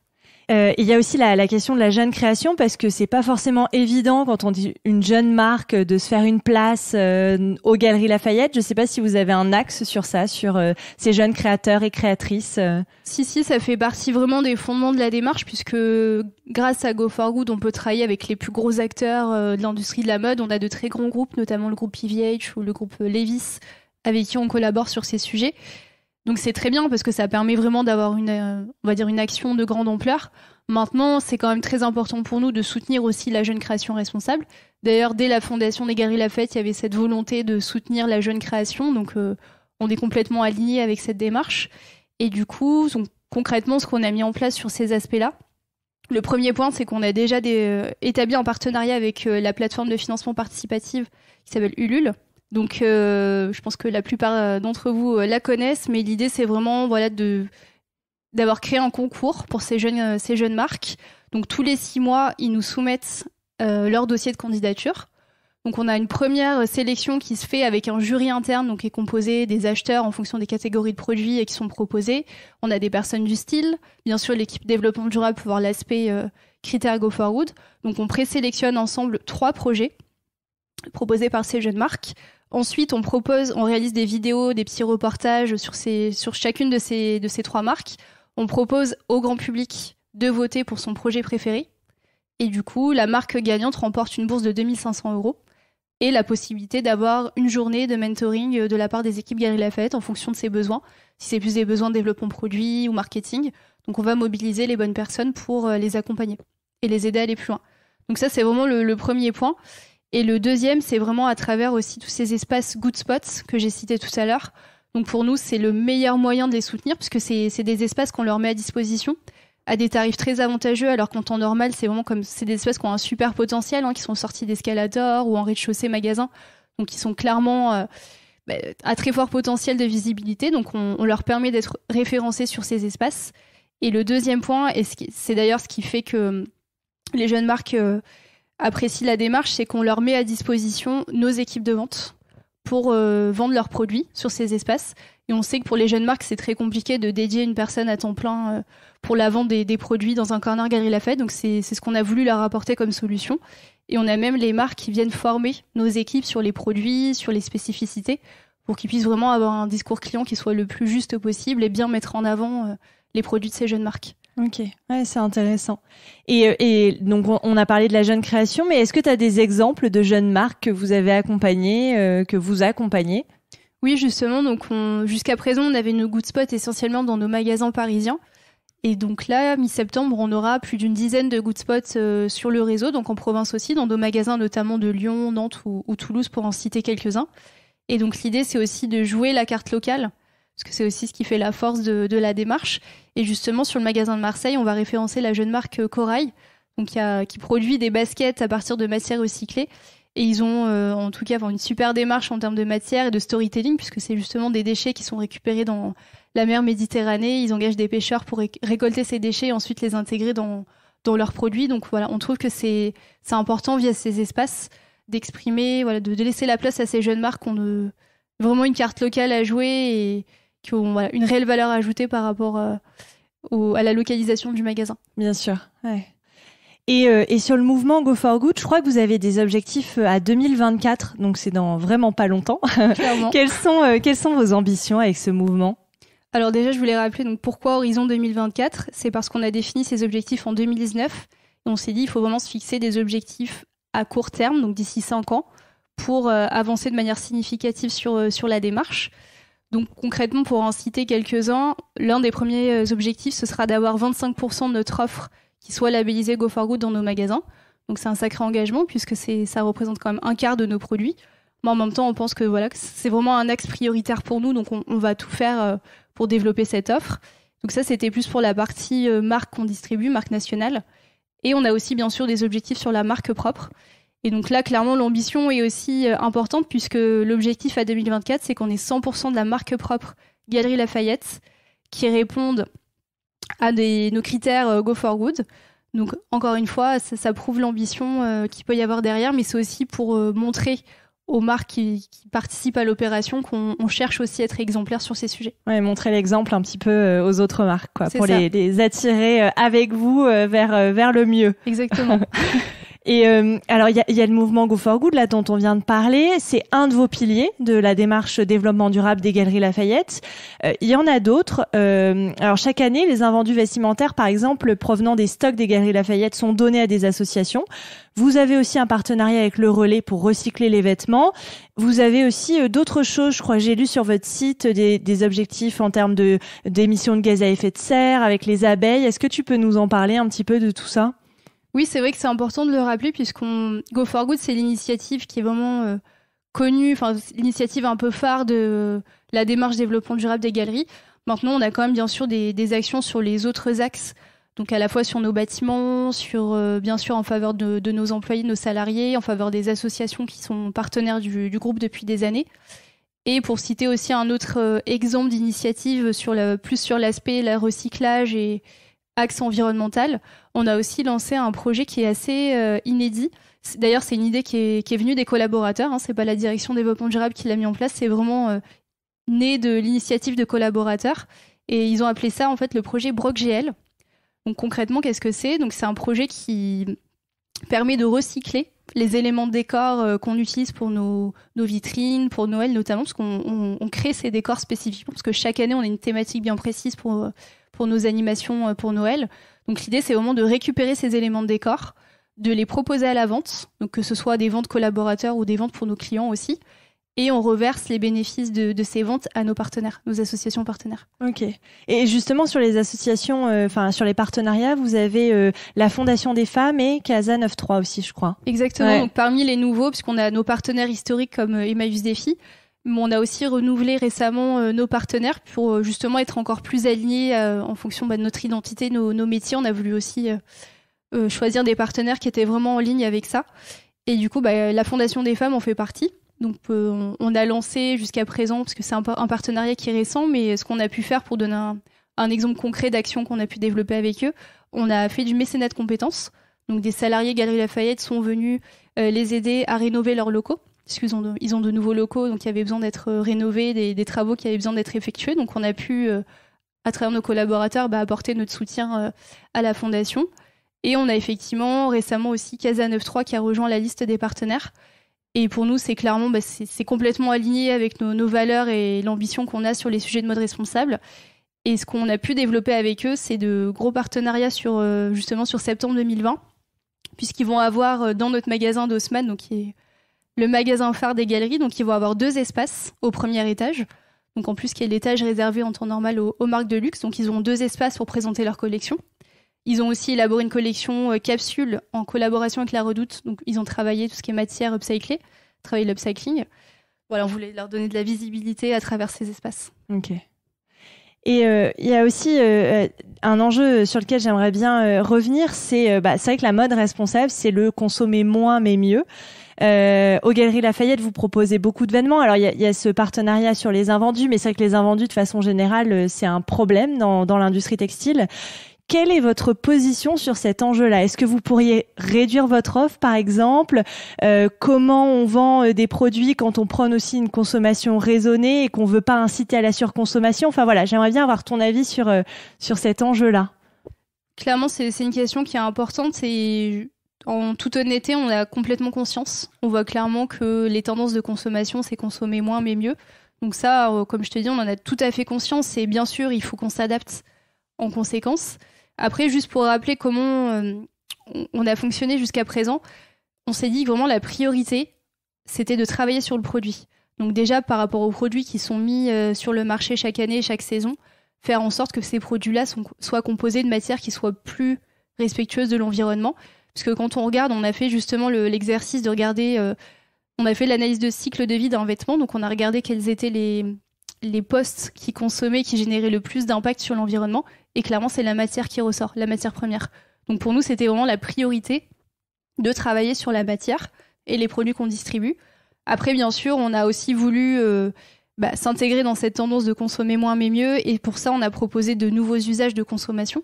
Euh, il y a aussi la, question de la jeune création parce que c'est pas forcément évident quand on dit une jeune marque de se faire une place euh, aux Galeries Lafayette. Je sais pas si vous avez un axe sur ça, sur ces jeunes créateurs et créatrices. Si si, ça fait partie vraiment des fondements de la démarche puisque grâce à Go for Good, on peut travailler avec les plus gros acteurs de l'industrie de la mode. On a de très grands groupes, notamment le groupe PVH ou le groupe Levis, avec qui on collabore sur ces sujets. Donc c'est très bien parce que ça permet vraiment d'avoir une, euh, on va dire une action de grande ampleur. Maintenant, c'est quand même très important pour nous de soutenir aussi la jeune création responsable. D'ailleurs, dès la fondation des Gary Lafayette, il y avait cette volonté de soutenir la jeune création. Donc euh, on est complètement aligné avec cette démarche. Et du coup, concrètement, ce qu'on a mis en place sur ces aspects-là, le premier point, c'est qu'on a déjà euh, établi un partenariat avec la plateforme de financement participatif qui s'appelle Ulule donc, euh, je pense que la plupart euh, d'entre vous euh, la connaissent, mais l'idée, c'est vraiment voilà, d'avoir créé un concours pour ces jeunes, marques. Donc, tous les six mois, ils nous soumettent leur dossier de candidature. Donc, on a une première sélection qui se fait avec un jury interne, donc qui est composé des acheteurs en fonction des catégories de produits et qui sont proposés. On a des personnes du style, bien sûr, l'équipe développement durable pour voir l'aspect critère Go Forward. Donc, on présélectionne ensemble trois projets proposés par ces jeunes marques. Ensuite, on propose, on réalise des vidéos, des petits reportages sur, chacune de ces, trois marques. On propose au grand public de voter pour son projet préféré. Et du coup, la marque gagnante remporte une bourse de 2500 euros et la possibilité d'avoir une journée de mentoring euh, de la part des équipes Galerie Lafayette en fonction de ses besoins, si c'est plus des besoins de développement produit ou marketing. Donc on va mobiliser les bonnes personnes pour euh, les accompagner et les aider à aller plus loin. Donc ça, c'est vraiment le premier point. Et le deuxième, c'est vraiment à travers aussi tous ces espaces good spots que j'ai cités tout à l'heure. Donc pour nous, c'est le meilleur moyen de les soutenir puisque c'est des espaces qu'on leur met à disposition à des tarifs très avantageux alors qu'en temps normal, c'est vraiment comme c'est des espaces qui ont un super potentiel, hein, qui sont sortis d'escalators ou en rez-de-chaussée magasin. Donc ils sont clairement euh, bah, à très fort potentiel de visibilité. Donc on, leur permet d'être référencés sur ces espaces. Et le deuxième point, et c'est d'ailleurs ce qui fait que hum, les jeunes marques... Euh, Apprécie la démarche, c'est qu'on leur met à disposition nos équipes de vente pour euh, vendre leurs produits sur ces espaces. Et on sait que pour les jeunes marques, c'est très compliqué de dédier une personne à temps plein euh, pour la vente des, produits dans un corner Galerie Lafayette. Donc c'est ce qu'on a voulu leur apporter comme solution. Et on a même les marques qui viennent former nos équipes sur les produits, sur les spécificités, pour qu'ils puissent vraiment avoir un discours client qui soit le plus juste possible et bien mettre en avant euh, les produits de ces jeunes marques. Ok, ouais, c'est intéressant. Et, euh, donc, on a parlé de la jeune création, mais est-ce que tu as des exemples de jeunes marques que vous avez accompagnées, euh, que vous accompagnez Oui, justement. Donc, jusqu'à présent, on avait nos good spots essentiellement dans nos magasins parisiens. Et donc là, mi-septembre, on aura plus d'une dizaine de good spots euh, sur le réseau, donc en province aussi, dans nos magasins notamment de Lyon, Nantes ou Toulouse, pour en citer quelques-uns. Et donc, l'idée, c'est aussi de jouer la carte locale parce que c'est aussi ce qui fait la force de, la démarche. Et justement, sur le magasin de Marseille, on va référencer la jeune marque euh, Corail, donc, a, qui produit des baskets à partir de matières recyclées. Et ils ont euh, en tout cas une super démarche en termes de matière et de storytelling, puisque c'est justement des déchets qui sont récupérés dans la mer Méditerranée. Ils engagent des pêcheurs pour récolter ces déchets et ensuite les intégrer dans, dans leurs produits. Donc voilà, on trouve que c'est important via ces espaces d'exprimer, voilà, de, laisser la place à ces jeunes marques. On ont euh, vraiment une carte locale à jouer et, qui ont une réelle valeur ajoutée par rapport euh, à la localisation du magasin. Bien sûr. Euh, et, sur le mouvement Go for Good, je crois que vous avez des objectifs euh, à 2024, donc c'est dans vraiment pas longtemps. [LAUGHS] quelles, sont, quelles sont vos ambitions avec ce mouvement Alors déjà, je voulais rappeler donc pourquoi Horizon 2024, c'est parce qu'on a défini ces objectifs en 2019. Et on s'est dit, il faut vraiment se fixer des objectifs à court terme, donc d'ici 5 ans, pour avancer de manière significative sur, sur la démarche. Donc concrètement, pour en citer quelques-uns, l'un des premiers euh, objectifs, ce sera d'avoir 25% de notre offre qui soit labellisée Go for Good dans nos magasins. Donc c'est un sacré engagement puisque ça représente quand même un quart de nos produits. Mais en même temps, on pense que voilà, c'est vraiment un axe prioritaire pour nous, donc on, on, va tout faire euh, pour développer cette offre. Donc ça, c'était plus pour la partie euh, marque qu'on distribue, marque nationale. Et on a aussi bien sûr des objectifs sur la marque propre. Et donc là, clairement, l'ambition est aussi euh, importante puisque l'objectif à 2024, c'est qu'on ait 100% de la marque propre Galerie Lafayette qui répondent à des, nos critères euh, Go for Good. Donc encore une fois, ça, prouve l'ambition euh, qu'il peut y avoir derrière, mais c'est aussi pour montrer aux marques qui, participent à l'opération qu'on cherche aussi à être exemplaire sur ces sujets. Ouais, montrer l'exemple un petit peu aux autres marques, quoi, pour les, attirer avec vous vers, vers le mieux. Exactement. [LAUGHS] Et euh, alors, il y a, y a, le mouvement Go for Good, là, dont on vient de parler. C'est un de vos piliers de la démarche développement durable des Galeries Lafayette. Euh, il y en a d'autres. Euh, alors, chaque année, les invendus vestimentaires, par exemple, provenant des stocks des Galeries Lafayette, sont donnés à des associations. Vous avez aussi un partenariat avec le Relais pour recycler les vêtements. Vous avez aussi d'autres choses. Je crois j'ai lu sur votre site des, des objectifs en termes de d'émissions de gaz à effet de serre avec les abeilles. Est-ce que tu peux nous en parler un petit peu de tout ça oui, c'est vrai que c'est important de le rappeler puisqu'on Go for Good, c'est l'initiative qui est vraiment euh, connue, enfin l'initiative un peu phare de la démarche développement durable des galeries. Maintenant, on a quand même bien sûr des, actions sur les autres axes, donc à la fois sur nos bâtiments, sur euh, bien sûr en faveur de, nos employés, de nos salariés, en faveur des associations qui sont partenaires du, groupe depuis des années. Et pour citer aussi un autre euh, exemple d'initiative sur plus sur l'aspect la recyclage et axe environnemental, on a aussi lancé un projet qui est assez euh, inédit. D'ailleurs, c'est une idée qui est, venue des collaborateurs. Hein. C'est pas la direction développement durable qui l'a mis en place. C'est vraiment euh, né de l'initiative de collaborateurs. Et ils ont appelé ça en fait le projet BrocGL. Donc concrètement, qu'est-ce que c'est Donc c'est un projet qui permet de recycler les éléments de décor euh, qu'on utilise pour nos, vitrines, pour Noël notamment, parce qu'on crée ces décors spécifiquement, parce que chaque année on a une thématique bien précise pour, pour nos animations pour Noël. Donc l'idée, c'est vraiment de récupérer ces éléments de décor, de les proposer à la vente, donc que ce soit des ventes collaborateurs ou des ventes pour nos clients aussi, et on reverse les bénéfices de, ces ventes à nos partenaires, nos associations partenaires. Ok. Et justement sur les associations, euh, enfin sur les partenariats, vous avez euh, la Fondation des femmes et Casa 93 aussi, je crois. Exactement. Donc parmi les nouveaux, puisqu'on a nos partenaires historiques comme euh, Emmaüs Défi, on a aussi renouvelé récemment euh, nos partenaires pour euh, justement être encore plus alignés euh, en fonction bah, de notre identité, nos, métiers. On a voulu aussi choisir des partenaires qui étaient vraiment en ligne avec ça. Et du coup, bah, la Fondation des femmes en fait partie. Donc, on a lancé jusqu'à présent, parce que c'est un, partenariat qui est récent, mais ce qu'on a pu faire pour donner un, un exemple concret d'action qu'on a pu développer avec eux, on a fait du mécénat de compétences. Donc, des salariés Galerie Lafayette sont venus les aider à rénover leurs locaux parce ils ont de nouveaux locaux, donc il y avait besoin d'être euh, rénové, des, travaux qui avaient besoin d'être effectués. Donc on a pu, euh, à travers nos collaborateurs, bah, apporter notre soutien euh, à la fondation. Et on a effectivement récemment aussi Casa 93 qui a rejoint la liste des partenaires. Et pour nous, c'est clairement, bah, c'est complètement aligné avec nos, valeurs et l'ambition qu'on a sur les sujets de mode responsable. Et ce qu'on a pu développer avec eux, c'est de gros partenariats sur justement sur septembre 2020, puisqu'ils vont avoir dans notre magasin d'Haussmann, donc qui est le magasin phare des galeries. Donc, ils vont avoir deux espaces au premier étage. Donc, en plus, qui est l'étage réservé en temps normal aux, marques de luxe. Donc, ils ont deux espaces pour présenter leur collection. Ils ont aussi élaboré une collection euh, capsule en collaboration avec La Redoute. Donc, ils ont travaillé tout ce qui est matière upcyclée, travaillé l'upcycling. Voilà, on voulait leur donner de la visibilité à travers ces espaces. Ok. Et euh, il y a aussi euh, un enjeu sur lequel j'aimerais bien revenir, c'est bah, c'est vrai que la mode responsable, c'est le consommer moins mais mieux. Euh, aux Galeries Lafayette, vous proposez beaucoup d'événements Alors, il y a, y a, ce partenariat sur les invendus, mais c'est vrai que les invendus, de façon générale, euh, c'est un problème dans, dans l'industrie textile. Quelle est votre position sur cet enjeu-là Est-ce que vous pourriez réduire votre offre, par exemple euh, Comment on vend euh, des produits quand on prône aussi une consommation raisonnée et qu'on veut pas inciter à la surconsommation Enfin voilà, j'aimerais bien avoir ton avis sur, sur cet enjeu-là. Clairement, c'est une question qui est importante et en toute honnêteté, on a complètement conscience. On voit clairement que les tendances de consommation, c'est consommer moins mais mieux. Donc ça, euh, comme je te dis, on en a tout à fait conscience et bien sûr, il faut qu'on s'adapte en conséquence. Après, juste pour rappeler comment euh, on a fonctionné jusqu'à présent, on s'est dit vraiment la priorité, c'était de travailler sur le produit. Donc déjà, par rapport aux produits qui sont mis euh, sur le marché chaque année, chaque saison, faire en sorte que ces produits-là soient composés de matières qui soient plus respectueuses de l'environnement. Parce que quand on regarde, on a fait justement l'exercice de regarder, euh, on a fait l'analyse de cycle de vie d'un vêtement, donc on a regardé quels étaient les, postes qui consommaient, qui généraient le plus d'impact sur l'environnement. Et clairement, c'est la matière qui ressort, la matière première. Donc pour nous, c'était vraiment la priorité de travailler sur la matière et les produits qu'on distribue. Après, bien sûr, on a aussi voulu euh, bah, s'intégrer dans cette tendance de consommer moins mais mieux. Et pour ça, on a proposé de nouveaux usages de consommation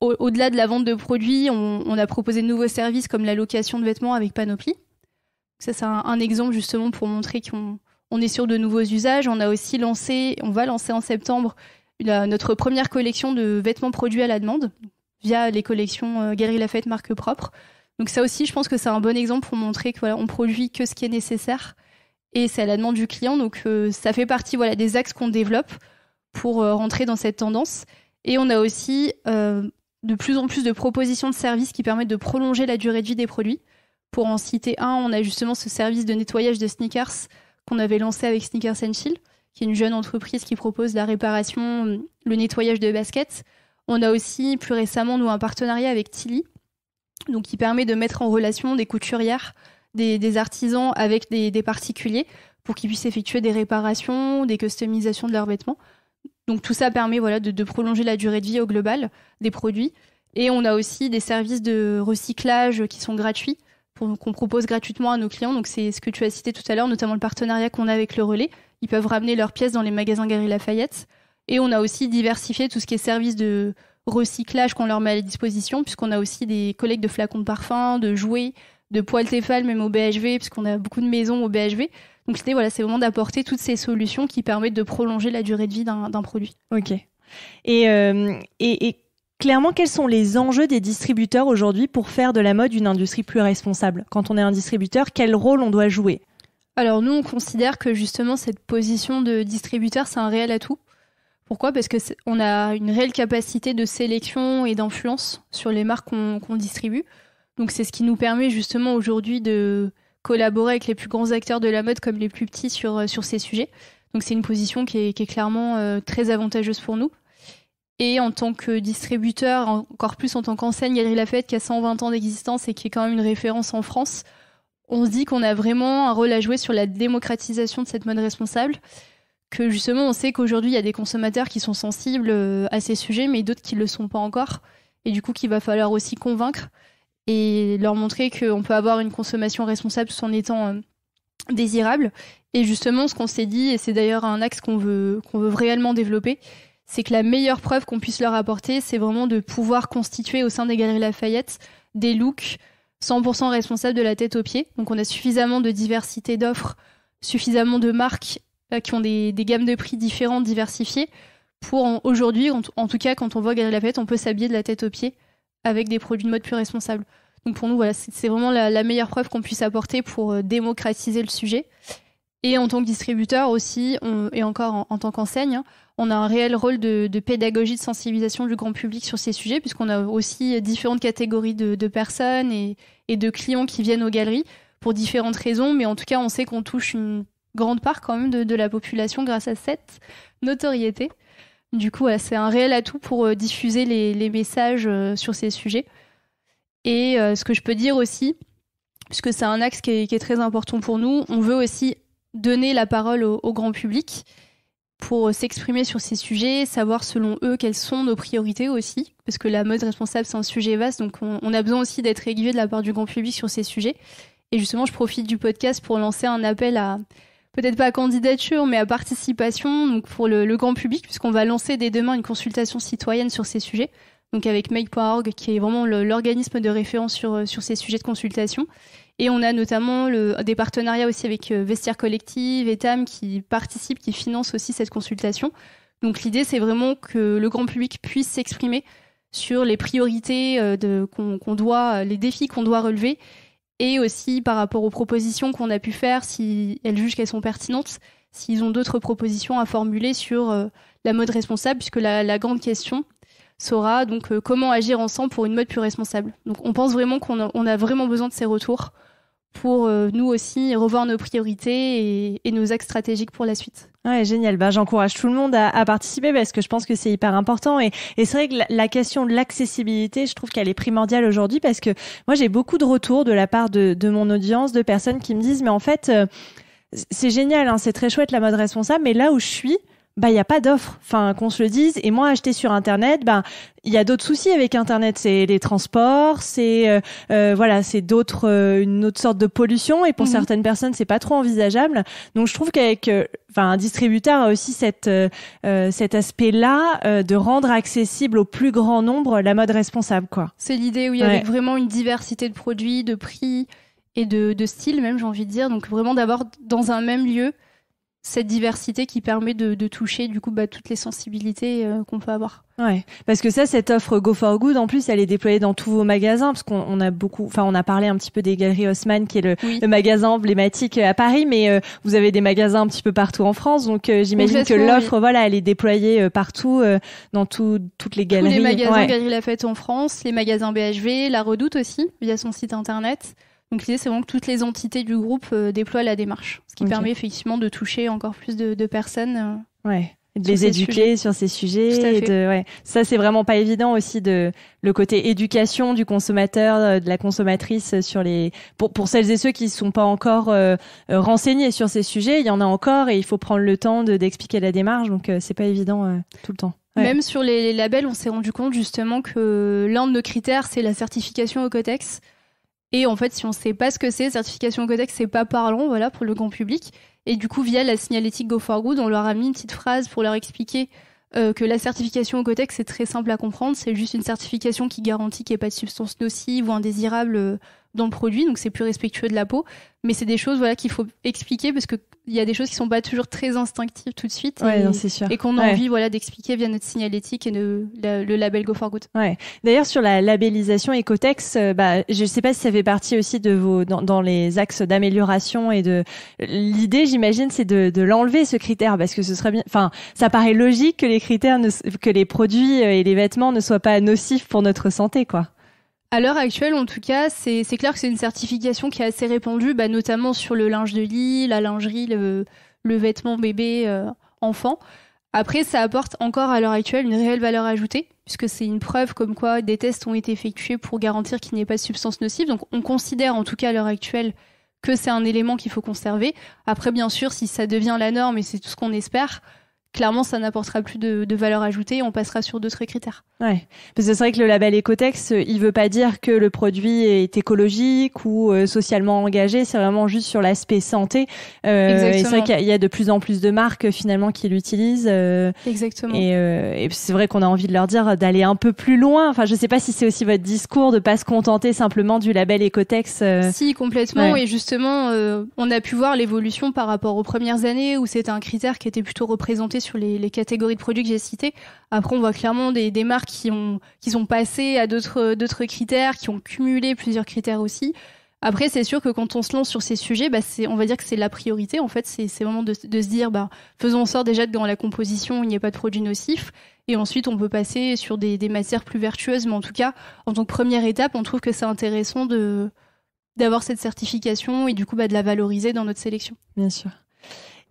au-delà de la vente de produits, on, a proposé de nouveaux services comme la location de vêtements avec Panoply. Ça, c'est un, exemple justement pour montrer qu'on est sur de nouveaux usages. On a aussi lancé, on va lancer en septembre notre première collection de vêtements produits à la demande via les collections euh, Galerie Lafayette marque propre. Donc ça aussi, je pense que c'est un bon exemple pour montrer que on produit que ce qui est nécessaire et c'est à la demande du client. Donc euh, ça fait partie voilà des axes qu'on développe pour euh, rentrer dans cette tendance. Et on a aussi euh, de plus en plus de propositions de services qui permettent de prolonger la durée de vie des produits. Pour en citer un, on a justement ce service de nettoyage de sneakers qu'on avait lancé avec Sneakers and Chill, qui est une jeune entreprise qui propose la réparation, le nettoyage de baskets. On a aussi plus récemment, nous, un partenariat avec Tilly, donc qui permet de mettre en relation des couturières, des, artisans avec des particuliers pour qu'ils puissent effectuer des réparations, des customisations de leurs vêtements. Donc tout ça permet voilà, de, prolonger la durée de vie au global des produits. Et on a aussi des services de recyclage qui sont gratuits, qu'on propose gratuitement à nos clients. Donc c'est ce que tu as cité tout à l'heure, notamment le partenariat qu'on a avec le relais. Ils peuvent ramener leurs pièces dans les magasins Gary Lafayette. Et on a aussi diversifié tout ce qui est service de recyclage qu'on leur met à disposition, puisqu'on a aussi des collègues de flacons de parfum, de jouets, de poils Tefal, même au BHV, puisqu'on a beaucoup de maisons au BHV. Donc c'était voilà, c'est vraiment d'apporter toutes ces solutions qui permettent de prolonger la durée de vie d'un produit. Ok. Euh, et, et, clairement, quels sont les enjeux des distributeurs aujourd'hui pour faire de la mode une industrie plus responsable Quand on est un distributeur, quel rôle on doit jouer Alors nous, on considère que justement cette position de distributeur, c'est un réel atout. Pourquoi Parce que on a une réelle capacité de sélection et d'influence sur les marques qu'on distribue. Donc c'est ce qui nous permet justement aujourd'hui de collaborer avec les plus grands acteurs de la mode comme les plus petits sur, euh, sur ces sujets. Donc c'est une position qui est, qui est clairement euh, très avantageuse pour nous. Et en tant que distributeur, encore plus en tant qu'enseigne Galerie Lafayette qui a 120 ans d'existence et qui est quand même une référence en France, on se dit qu'on a vraiment un rôle à jouer sur la démocratisation de cette mode responsable. Que justement, on sait qu'aujourd'hui, il y a des consommateurs qui sont sensibles euh, à ces sujets, mais d'autres qui ne le sont pas encore. Et du coup, qu'il va falloir aussi convaincre et leur montrer qu'on peut avoir une consommation responsable tout en étant euh, désirable. Et justement, ce qu'on s'est dit, et c'est d'ailleurs un axe qu'on veut, qu'on veut réellement développer, c'est que la meilleure preuve qu'on puisse leur apporter, c'est vraiment de pouvoir constituer au sein des Galeries Lafayette des looks 100% responsables de la tête aux pieds. Donc on a suffisamment de diversité d'offres, suffisamment de marques euh, qui ont des, gammes de prix différentes, diversifiées, pour aujourd'hui, en, en, tout cas quand on voit Galeries Lafayette, on peut s'habiller de la tête aux pieds avec des produits de mode plus responsables. Donc pour nous, voilà, c'est vraiment la, meilleure preuve qu'on puisse apporter pour euh, démocratiser le sujet. Et en tant que distributeur aussi, et encore en, tant qu'enseigne, hein, on a un réel rôle de, pédagogie, de sensibilisation du grand public sur ces sujets, puisqu'on a aussi différentes catégories de, personnes et, de clients qui viennent aux galeries pour différentes raisons. Mais en tout cas, on sait qu'on touche une grande part quand même de la population grâce à cette notoriété. Du coup, c'est un réel atout pour euh, diffuser les, messages euh, sur ces sujets. Et euh, ce que je peux dire aussi, puisque c'est un axe qui est, très important pour nous, on veut aussi donner la parole au, grand public pour s'exprimer sur ces sujets, savoir selon eux quelles sont nos priorités aussi, parce que la mode responsable, c'est un sujet vaste, donc on, on a besoin aussi d'être aiguillé de la part du grand public sur ces sujets. Et justement, je profite du podcast pour lancer un appel à, peut-être pas à candidature, mais à participation, pour le, grand public, puisqu'on va lancer dès demain une consultation citoyenne sur ces sujets, donc avec make.org, qui est vraiment l'organisme de référence sur, euh, sur ces sujets de consultation. Et on a notamment des partenariats aussi avec euh, Vestiaire Collective, et TAM qui participent, qui financent aussi cette consultation. Donc l'idée, c'est vraiment que le grand public puisse s'exprimer sur les priorités euh, qu'on doit, les défis qu'on doit relever et aussi par rapport aux propositions qu'on a pu faire, si elles jugent qu'elles sont pertinentes, s'ils ont d'autres propositions à formuler sur euh, la mode responsable, puisque la, grande question sera donc euh, comment agir ensemble pour une mode plus responsable. Donc on pense vraiment qu'on a vraiment besoin de ces retours pour euh, nous aussi revoir nos priorités et, nos axes stratégiques pour la suite. Ouais, génial. Ben, J'encourage tout le monde à, à, participer parce que je pense que c'est hyper important. Et, et c'est vrai que la, question de l'accessibilité, je trouve qu'elle est primordiale aujourd'hui parce que moi, j'ai beaucoup de retours de la part de, mon audience, de personnes qui me disent, mais en fait, euh, c'est génial, hein, c'est très chouette la mode responsable, mais là où je suis, bah il y a pas d'offre enfin qu'on se le dise et moi acheter sur internet ben bah, il y a d'autres soucis avec internet c'est les transports c'est euh, euh, voilà c'est d'autres euh, une autre sorte de pollution et pour mhm. certaines personnes c'est pas trop envisageable donc je trouve qu'avec enfin un distributeur a aussi cette cet aspect là de rendre accessible au plus grand nombre la mode responsable quoi c'est l'idée où il y a vraiment une diversité de produits de prix et de, de styles même j'ai envie de dire donc vraiment d'avoir dans un même lieu cette diversité qui permet de, toucher du coup bah, toutes les sensibilités euh, qu'on peut avoir. Ouais, parce que ça, cette offre Go for Good, en plus, elle est déployée dans tous vos magasins, parce qu'on on a beaucoup, enfin, on a parlé un petit peu des Galeries Haussmann, qui est le, magasin emblématique à Paris, mais euh, vous avez des magasins un petit peu partout en France, donc euh, j'imagine que l'offre, voilà, elle est déployée partout, dans toutes les galeries. Tous les magasins galerie La Lafayette en France, les magasins BHV, La Redoute aussi, via son site internet. Donc l'idée, c'est vraiment que toutes les entités du groupe euh, déploient la démarche, ce qui permet effectivement de toucher encore plus de, personnes. Euh, ouais. De les éduquer sur ces sujets. Et de, Ça, c'est vraiment pas évident aussi de le côté éducation du consommateur, euh, de la consommatrice sur les. Pour, celles et ceux qui ne sont pas encore renseignés sur ces sujets, il y en a encore et il faut prendre le temps d'expliquer la démarche. Donc, c'est pas évident tout le temps. Même sur les labels, on s'est rendu compte justement que l'un de nos critères, c'est la certification au Cotex. Et en fait, si on ne sait pas ce que c'est, certification ce c'est pas parlant, voilà, pour le grand public. Et du coup, via la signalétique Go for Good, on leur a mis une petite phrase pour leur expliquer euh, que la certification au c'est très simple à comprendre. C'est juste une certification qui garantit qu'il n'y ait pas de substance nocive ou indésirable euh, dans le produit, donc c'est plus respectueux de la peau. Mais c'est des choses voilà, qu'il faut expliquer parce que il y a des choses qui sont pas toujours très instinctives tout de suite et, et qu'on a envie voilà d'expliquer via notre signalétique et le label Go for Good. Ouais. D'ailleurs sur la labellisation Ecotex, euh, bah je sais pas si ça fait partie aussi de vos dans, dans les axes d'amélioration et de l'idée j'imagine c'est de, de l'enlever ce critère parce que ce serait bien enfin ça paraît logique que les critères ne, que les produits euh, et les vêtements ne soient pas nocifs pour notre santé quoi. À l'heure actuelle, en tout cas, c'est clair que c'est une certification qui est assez répandue, bah, notamment sur le linge de lit, la lingerie, le, vêtement bébé, euh, enfant. Après, ça apporte encore à l'heure actuelle une réelle valeur ajoutée, puisque c'est une preuve comme quoi des tests ont été effectués pour garantir qu'il n'y ait pas de substance nocives. Donc on considère, en tout cas à l'heure actuelle, que c'est un élément qu'il faut conserver. Après, bien sûr, si ça devient la norme, et c'est tout ce qu'on espère, clairement, ça n'apportera plus de, valeur ajoutée. On passera sur d'autres critères. Ouais, parce que c'est vrai que le label Ecotex, euh, il ne veut pas dire que le produit est écologique ou euh, socialement engagé. C'est vraiment juste sur l'aspect santé. Euh, c'est vrai qu'il y, a de plus en plus de marques euh, finalement qui l'utilisent. Exactement. Et, c'est vrai qu'on a envie de leur dire d'aller un peu plus loin. Enfin, je sais pas si c'est aussi votre discours de pas se contenter simplement du label Ecotex. Si complètement. Et justement, on a pu voir l'évolution par rapport aux premières années où c'était un critère qui était plutôt représenté sur les, catégories de produits que j'ai citées. Après, on voit clairement des, marques qui, ont, qui sont passées à d'autres critères, qui ont cumulé plusieurs critères aussi. Après, c'est sûr que quand on se lance sur ces sujets, bah, on va dire que c'est la priorité. En fait, c'est vraiment de, de, se dire, bah, faisons en sorte déjà que dans la composition, il n'y ait pas de produits nocifs. Et ensuite, on peut passer sur des, matières plus vertueuses. Mais en tout cas, en tant que première étape, on trouve que c'est intéressant d'avoir cette certification et du coup bah, de la valoriser dans notre sélection. Bien sûr.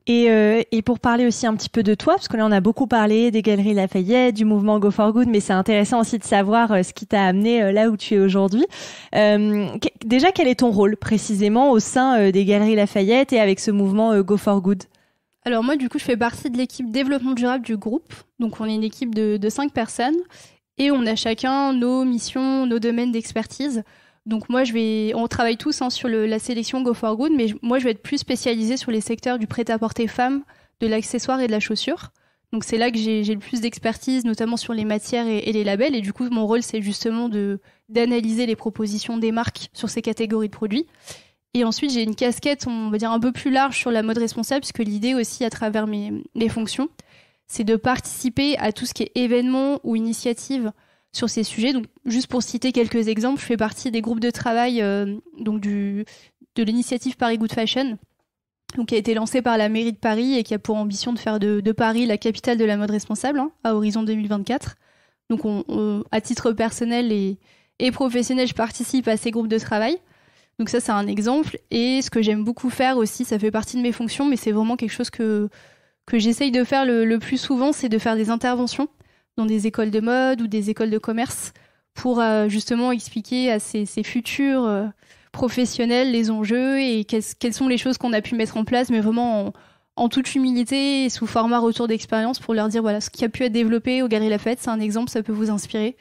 Euh, et, pour parler aussi un petit peu de toi, parce que là on a beaucoup parlé des galeries Lafayette, du mouvement Go for Good, mais c'est intéressant aussi de savoir euh, ce qui t'a amené euh, là où tu es aujourd'hui. déjà, quel est ton rôle précisément au sein des galeries Lafayette et avec ce mouvement Go for Good Alors moi, du coup, je fais partie de l'équipe développement durable du groupe. Donc on est une équipe de cinq personnes et on a chacun nos missions, nos domaines d'expertise. Donc moi, je vais, on travaille tous hein, sur la sélection Go for Good, mais moi, je vais être plus spécialisée sur les secteurs du prêt-à-porter femme, de l'accessoire et de la chaussure. Donc c'est là que j'ai le plus d'expertise, notamment sur les matières et, les labels. Et du coup, mon rôle, c'est justement d'analyser les propositions des marques sur ces catégories de produits. Et ensuite, j'ai une casquette, on va dire, un peu plus large sur la mode responsable, puisque l'idée aussi, à travers mes, mes fonctions, c'est de participer à tout ce qui est événement ou initiative sur ces sujets. Donc, juste pour citer quelques exemples, je fais partie des groupes de travail euh, donc du, de l'initiative Paris Good Fashion, qui a été lancée par la mairie de Paris et qui a pour ambition de faire de, Paris la capitale de la mode responsable hein, à horizon 2024. Donc, à titre personnel et, professionnel, je participe à ces groupes de travail. Donc ça, c'est un exemple. Et ce que j'aime beaucoup faire aussi, ça fait partie de mes fonctions, mais c'est vraiment quelque chose que, que j'essaye de faire le plus souvent, c'est de faire des interventions dans des écoles de mode ou des écoles de commerce pour euh, justement expliquer à ces, futurs euh, professionnels les enjeux et quelles sont les choses qu'on a pu mettre en place, mais vraiment en, toute humilité et sous format retour d'expérience pour leur dire voilà ce qui a pu être développé au Galerie Lafayette, c'est un exemple, ça peut vous inspirer.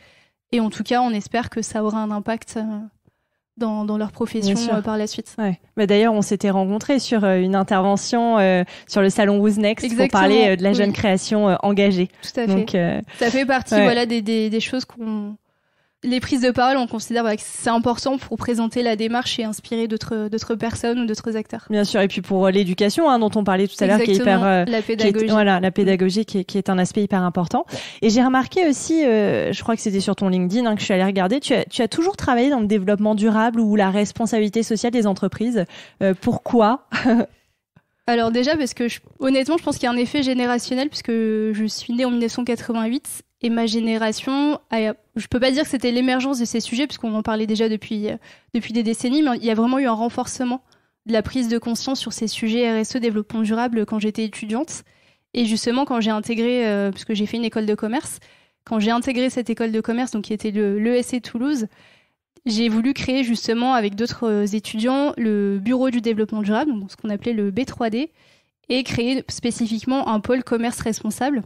Et en tout cas, on espère que ça aura un impact euh, dans, leur profession euh, par la suite. Mais d'ailleurs, on s'était rencontrés sur euh, une intervention euh, sur le salon Who's Next pour parler de la jeune création engagée. Tout à fait. Ça fait partie voilà, des, des choses qu'on les prises de parole, on considère bah, que c'est important pour présenter la démarche et inspirer d'autres personnes ou d'autres acteurs. Bien sûr, et puis pour euh, l'éducation hein, dont on parlait tout à l'heure, qui est hyper euh, la pédagogie, voilà la pédagogie qui est, un aspect hyper important. Et j'ai remarqué aussi, euh, je crois que c'était sur ton LinkedIn hein, que je suis allée regarder, tu as, toujours travaillé dans le développement durable ou la responsabilité sociale des entreprises. pourquoi [LAUGHS] Alors déjà parce que honnêtement, je pense qu'il y a un effet générationnel puisque je suis née en 1988 et ma génération, je je peux pas dire que c'était l'émergence de ces sujets, puisqu'on en parlait déjà depuis, euh, depuis des décennies, mais il y a vraiment eu un renforcement de la prise de conscience sur ces sujets RSE, développement durable, quand j'étais étudiante. Et justement, quand j'ai intégré, euh, puisque j'ai fait une école de commerce, quand j'ai intégré cette école de commerce, donc qui était l'ESC e Toulouse, j'ai voulu créer justement avec d'autres euh, étudiants le bureau du développement durable, donc ce qu'on appelait le B3D, et créer spécifiquement un pôle commerce responsable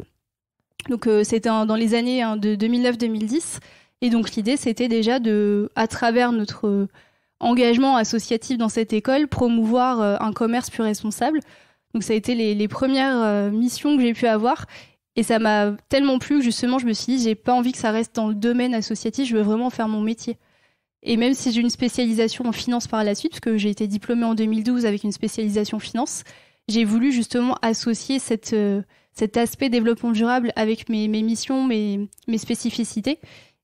donc euh, c'était dans les années hein, de 2009-2010. Et donc l'idée, c'était déjà de, à travers notre euh, engagement associatif dans cette école, promouvoir euh, un commerce plus responsable. Donc ça a été les, premières missions que j'ai pu avoir. Et ça m'a tellement plu que justement, je me suis dit, j'ai pas envie que ça reste dans le domaine associatif, je veux vraiment faire mon métier. Et même si j'ai une spécialisation en finance par la suite, parce que j'ai été diplômée en 2012 avec une spécialisation finance, j'ai voulu justement associer cette, cet aspect développement durable avec mes, missions, mes, spécificités.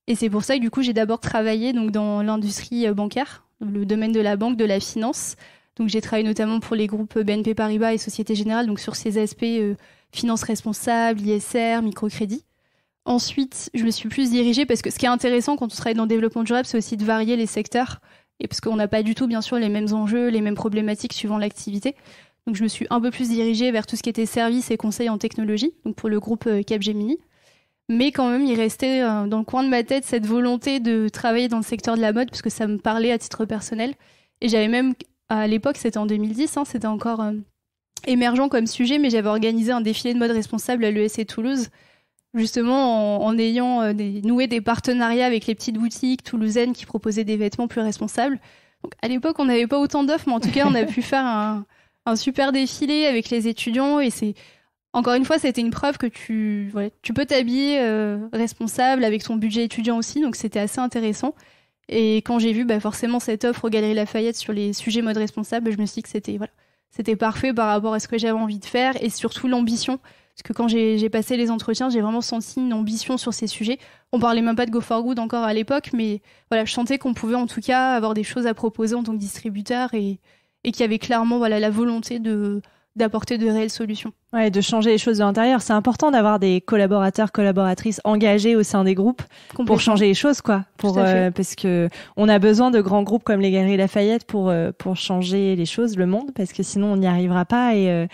Et c'est pour ça que du coup, j'ai d'abord travaillé donc dans l'industrie euh, bancaire, le domaine de la banque, de la finance. Donc j'ai travaillé notamment pour les groupes euh, BNP Paribas et Société Générale, donc sur ces aspects euh, finance responsable, ISR, microcrédit. Ensuite, je me suis plus dirigée parce que ce qui est intéressant quand on travaille dans le développement durable, c'est aussi de varier les secteurs et parce qu'on n'a pas du tout bien sûr les mêmes enjeux, les mêmes problématiques suivant l'activité. Donc je me suis un peu plus dirigée vers tout ce qui était services et conseils en technologie, donc pour le groupe euh, Capgemini. Mais quand même, il restait euh, dans le coin de ma tête cette volonté de travailler dans le secteur de la mode, parce que ça me parlait à titre personnel. Et j'avais même, à l'époque, c'était en 2010, hein, c'était encore euh, émergent comme sujet, mais j'avais organisé un défilé de mode responsable à l'ESC e Toulouse, justement en, ayant noué des partenariats avec les petites boutiques toulousaines qui proposaient des vêtements plus responsables. Donc à l'époque, on n'avait pas autant d'offres, mais en tout cas, on a [LAUGHS] pu faire un, un super défilé avec les étudiants et c'est encore une fois, c'était une preuve que tu, tu peux t'habiller euh, responsable avec ton budget étudiant aussi, donc c'était assez intéressant. Et quand j'ai vu bah, forcément cette offre aux Galeries Lafayette sur les sujets mode responsable, je me suis dit que c'était voilà, c'était parfait par rapport à ce que j'avais envie de faire et surtout l'ambition. Parce que quand j'ai passé les entretiens, j'ai vraiment senti une ambition sur ces sujets. On parlait même pas de Go for Good encore à l'époque, mais voilà, je sentais qu'on pouvait en tout cas avoir des choses à proposer en tant que distributeur et, et qui avait clairement voilà, la volonté de d'apporter de réelles solutions. Ouais, de changer les choses de l'intérieur. C'est important d'avoir des collaborateurs, collaboratrices engagés au sein des groupes pour changer les choses, quoi. Pour, euh, parce que on a besoin de grands groupes comme les Galeries Lafayette pour, euh, pour changer les choses, le monde, parce que sinon on n'y arrivera pas et, euh,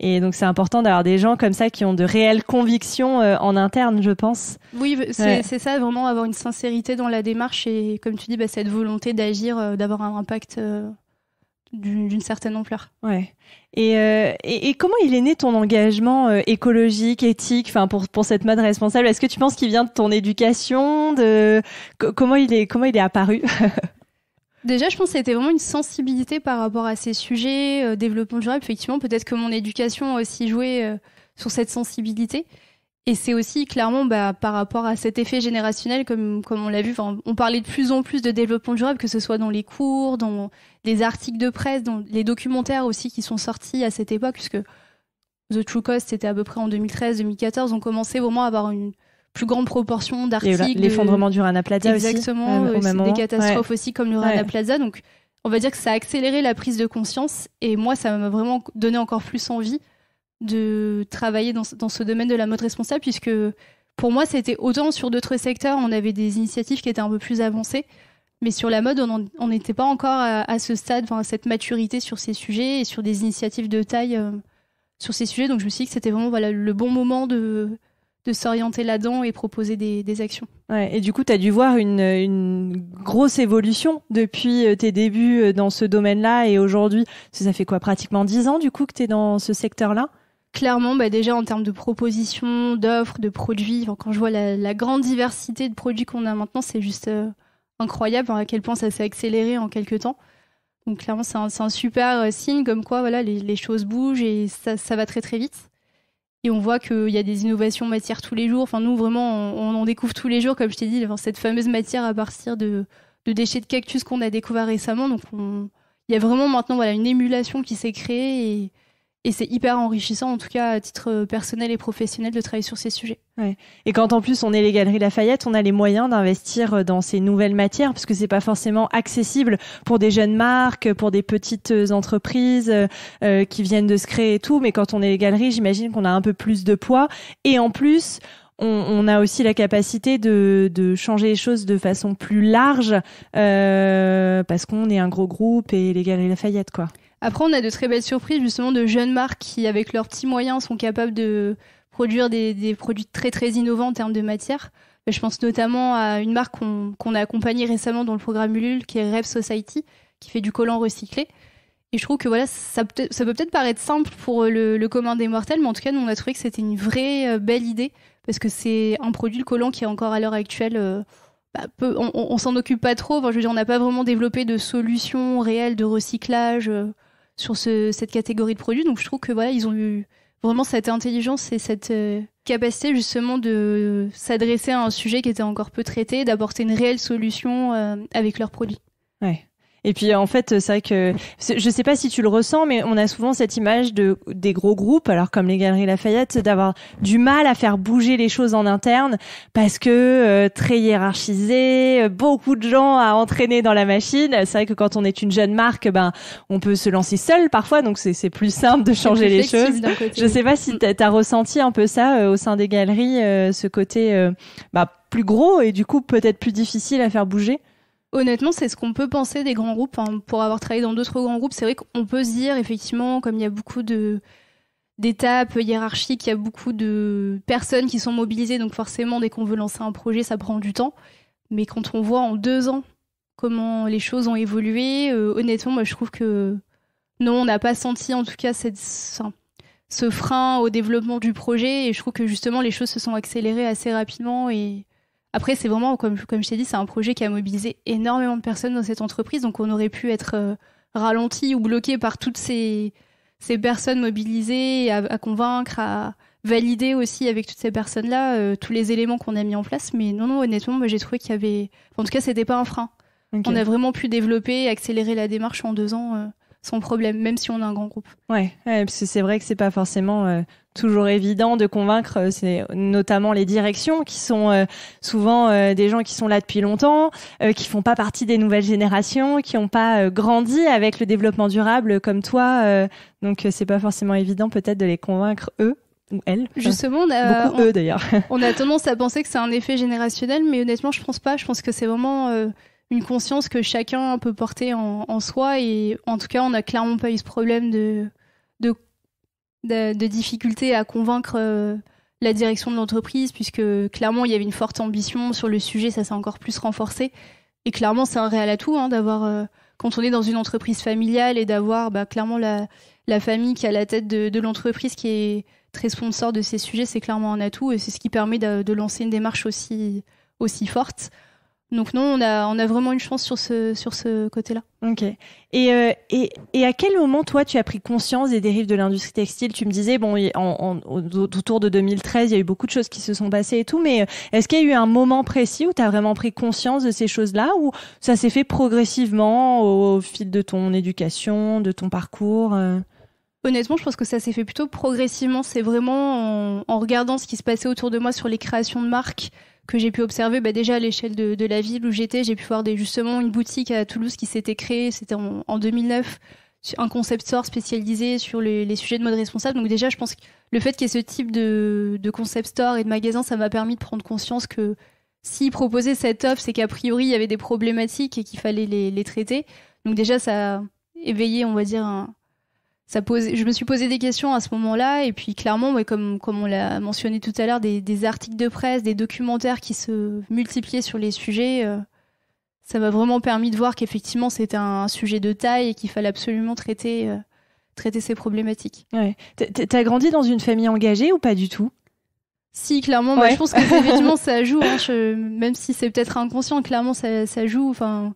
et donc c'est important d'avoir des gens comme ça qui ont de réelles convictions en interne, je pense. Oui, c'est ça, vraiment avoir une sincérité dans la démarche et comme tu dis, bah, cette volonté d'agir, d'avoir un impact d'une certaine ampleur. Ouais. Euh, et, et, comment il est né ton engagement euh, écologique, éthique, enfin pour pour cette mode responsable Est-ce que tu penses qu'il vient de ton éducation De comment il est comment il est apparu [LAUGHS] Déjà, je pense que c'était vraiment une sensibilité par rapport à ces sujets euh, développement durable. Effectivement, peut-être que mon éducation a aussi joué sur cette sensibilité. Et c'est aussi clairement bah, par rapport à cet effet générationnel, comme, comme on l'a vu, on parlait de plus en plus de développement durable, que ce soit dans les cours, dans les articles de presse, dans les documentaires aussi qui sont sortis à cette époque, puisque The True Cost, c'était à peu près en 2013-2014, on commençait vraiment à avoir une plus grande proportion d'articles. L'effondrement du Rana Plaza Exactement, Exactement, euh, des catastrophes aussi comme le Rana Plaza. Donc on va dire que ça a accéléré la prise de conscience et moi, ça m'a vraiment donné encore plus envie de travailler dans, ce domaine de la mode responsable, puisque pour moi, c'était autant sur d'autres secteurs, on avait des initiatives qui étaient un peu plus avancées, mais sur la mode, on n'était pas encore à, ce stade, à cette maturité sur ces sujets et sur des initiatives de taille euh, sur ces sujets. Donc je me suis dit que c'était vraiment voilà, le bon moment de, de s'orienter là-dedans et proposer des, actions. et du coup, tu as dû voir une, grosse évolution depuis euh, tes débuts euh, dans ce domaine-là et aujourd'hui. Ça fait quoi Pratiquement 10 ans du coup que tu es dans ce secteur-là clairement, bah, déjà en termes de propositions, d'offres, de produits, quand je vois la, grande diversité de produits qu'on a maintenant, c'est juste euh, incroyable à quel point ça s'est accéléré en quelques temps. Donc clairement, c'est un, super euh, signe comme quoi voilà, les, choses bougent et ça, va très très vite. Et on voit qu'il y a des innovations matières tous les jours. Enfin, nous, vraiment, on, en découvre tous les jours, comme je t'ai dit, cette fameuse matière à partir de, déchets de cactus qu'on a découvert récemment. Donc, il y a vraiment maintenant voilà, une émulation qui s'est créée. Et et c'est hyper enrichissant, en tout cas à titre euh, personnel et professionnel, de travailler sur ces sujets. Ouais. Et quand en plus on est les Galeries Lafayette, on a les moyens d'investir euh, dans ces nouvelles matières parce que c'est pas forcément accessible pour des jeunes marques, pour des petites euh, entreprises qui viennent de se créer et tout. Mais quand on est les Galeries, j'imagine qu'on a un peu plus de poids et en plus on, a aussi la capacité de, de, changer les choses de façon plus large euh, parce qu'on est un gros groupe et les Galeries Lafayette, quoi. Après, on a de très belles surprises justement de jeunes marques qui, avec leurs petits moyens, sont capables de produire des, produits très très innovants en termes de matière. Je pense notamment à une marque qu'on a accompagnée récemment dans le programme Ulule, qui est Rev Society, qui fait du collant recyclé. Et je trouve que voilà, ça, peut, peut être paraître simple pour le, commun des mortels, mais en tout cas, nous, on a trouvé que c'était une vraie euh, belle idée, parce que c'est un produit, le collant, qui est encore à l'heure actuelle, euh, bah, peu, on, s'en occupe pas trop. Enfin, je veux dire, on n'a pas vraiment développé de solution réelle de recyclage. Euh, sur cette catégorie de produits. Donc je trouve que voilà, ils ont eu vraiment cette intelligence et cette euh, capacité justement de s'adresser à un sujet qui était encore peu traité, d'apporter une réelle solution euh, avec leurs produits. Ouais. Et puis en fait, c'est vrai que je sais pas si tu le ressens, mais on a souvent cette image de des gros groupes, alors comme les Galeries Lafayette, d'avoir du mal à faire bouger les choses en interne parce que euh, très hiérarchisé, euh, beaucoup de gens à entraîner dans la machine. C'est vrai que quand on est une jeune marque, ben on peut se lancer seul parfois, donc c'est plus simple de changer les choses. je sais pas si mm. tu as ressenti un peu ça euh, au sein des galeries, ce côté bah, plus gros et du coup peut-être plus difficile à faire bouger. Honnêtement, c'est ce qu'on peut penser des grands groupes. Hein, pour avoir travaillé dans d'autres grands groupes, c'est vrai qu'on peut se dire, effectivement, comme il y a beaucoup de d'étapes hiérarchiques, il y a beaucoup de personnes qui sont mobilisées, donc forcément, dès qu'on veut lancer un projet, ça prend du temps. Mais quand on voit en deux ans comment les choses ont évolué, euh, honnêtement, moi, je trouve que non, on n'a pas senti en tout cas ce frein au développement du projet. Et je trouve que justement, les choses se sont accélérées assez rapidement et après, c'est vraiment, comme, comme je t'ai dit, c'est un projet qui a mobilisé énormément de personnes dans cette entreprise. Donc, on aurait pu être euh, ralenti ou bloqué par toutes ces, personnes mobilisées à, convaincre, à valider aussi avec toutes ces personnes-là euh, tous les éléments qu'on a mis en place. Mais non, non, honnêtement, j'ai trouvé qu'il y avait. en tout cas, c'était pas un frein. On a vraiment pu développer, accélérer la démarche en deux ans. Euh, son problème, même si on a un grand groupe. Ouais, parce que c'est vrai que c'est pas forcément euh, toujours évident de convaincre, euh, c'est notamment les directions qui sont euh, souvent des gens qui sont là depuis longtemps, qui font pas partie des nouvelles générations, qui n'ont pas grandi avec le développement durable comme toi, donc c'est pas forcément évident peut-être de les convaincre eux. Ou elles. Justement, on a, Beaucoup eux d'ailleurs. [LAUGHS] on a tendance à penser que c'est un effet générationnel, mais honnêtement, je pense pas. Je pense que c'est vraiment une conscience que chacun peut porter en, soi. Et en tout cas, on n'a clairement pas eu ce problème de, de, difficulté à convaincre euh, la direction de l'entreprise, puisque clairement, il y avait une forte ambition sur le sujet, ça s'est encore plus renforcé. Et clairement, c'est un réel atout hein, d'avoir, euh, quand on est dans une entreprise familiale et d'avoir bah, clairement la, famille qui est à la tête de, l'entreprise qui est très sponsor de ces sujets, c'est clairement un atout et c'est ce qui permet de, de lancer une démarche aussi, aussi forte. Donc non, on a, vraiment une chance sur ce, côté-là. Ok. Euh, et, à quel moment, toi, tu as pris conscience des dérives de l'industrie textile Tu me disais, bon, en, autour de 2013, il y a eu beaucoup de choses qui se sont passées et tout, mais euh, est-ce qu'il y a eu un moment précis où tu as vraiment pris conscience de ces choses-là ou ça s'est fait progressivement au, fil de ton éducation, de ton parcours euh Honnêtement, je pense que ça s'est fait plutôt progressivement. C'est vraiment en, en regardant ce qui se passait autour de moi sur les créations de marques, que j'ai pu observer bah, déjà à l'échelle de, la ville où j'étais. J'ai pu voir des, justement une boutique à Toulouse qui s'était créée, c'était en, 2009 un concept store spécialisé sur les, sujets de mode responsable. Donc déjà, je pense que le fait qu'il y ait ce type de, concept store et de magasin, ça m'a permis de prendre conscience que s'ils proposaient cette offre, c'est qu'a priori, il y avait des problématiques et qu'il fallait les, les, traiter. Donc déjà, ça a éveillé, on va dire, un, ça pose, je me suis posé des questions à ce moment-là, et puis clairement, mais comme, comme on l'a mentionné tout à l'heure, des, des, articles de presse, des documentaires qui se multipliaient sur les sujets, euh, ça m'a vraiment permis de voir qu'effectivement c'était un sujet de taille et qu'il fallait absolument traiter, euh, traiter ces problématiques. Ouais. T'as grandi dans une famille engagée ou pas du tout si, clairement, bah, je pense que [LAUGHS] ça joue, hein. même si c'est peut-être inconscient, clairement ça, ça joue. Enfin,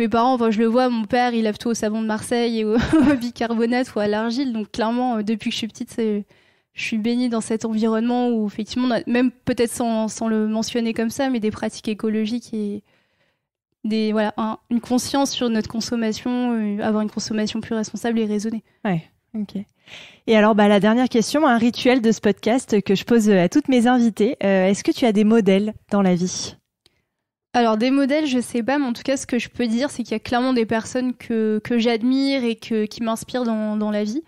mes parents, enfin, je le vois, mon père, il lave tout au savon de Marseille et au, [LAUGHS] bicarbonate ou à l'argile. Donc, clairement, euh, depuis que je suis petite, je suis baignée dans cet environnement où effectivement, même peut-être sans, le mentionner comme ça, mais des pratiques écologiques et des voilà une conscience sur notre consommation, euh, avoir une consommation plus responsable et raisonnée. Ouais, ok. Et alors, bah, la dernière question, un rituel de ce podcast que je pose à toutes mes invités, euh, Est-ce que tu as des modèles dans la vie alors des modèles, je sais pas, mais en tout cas, ce que je peux dire, c'est qu'il y a clairement des personnes que, j'admire et qui m'inspirent dans, la vie.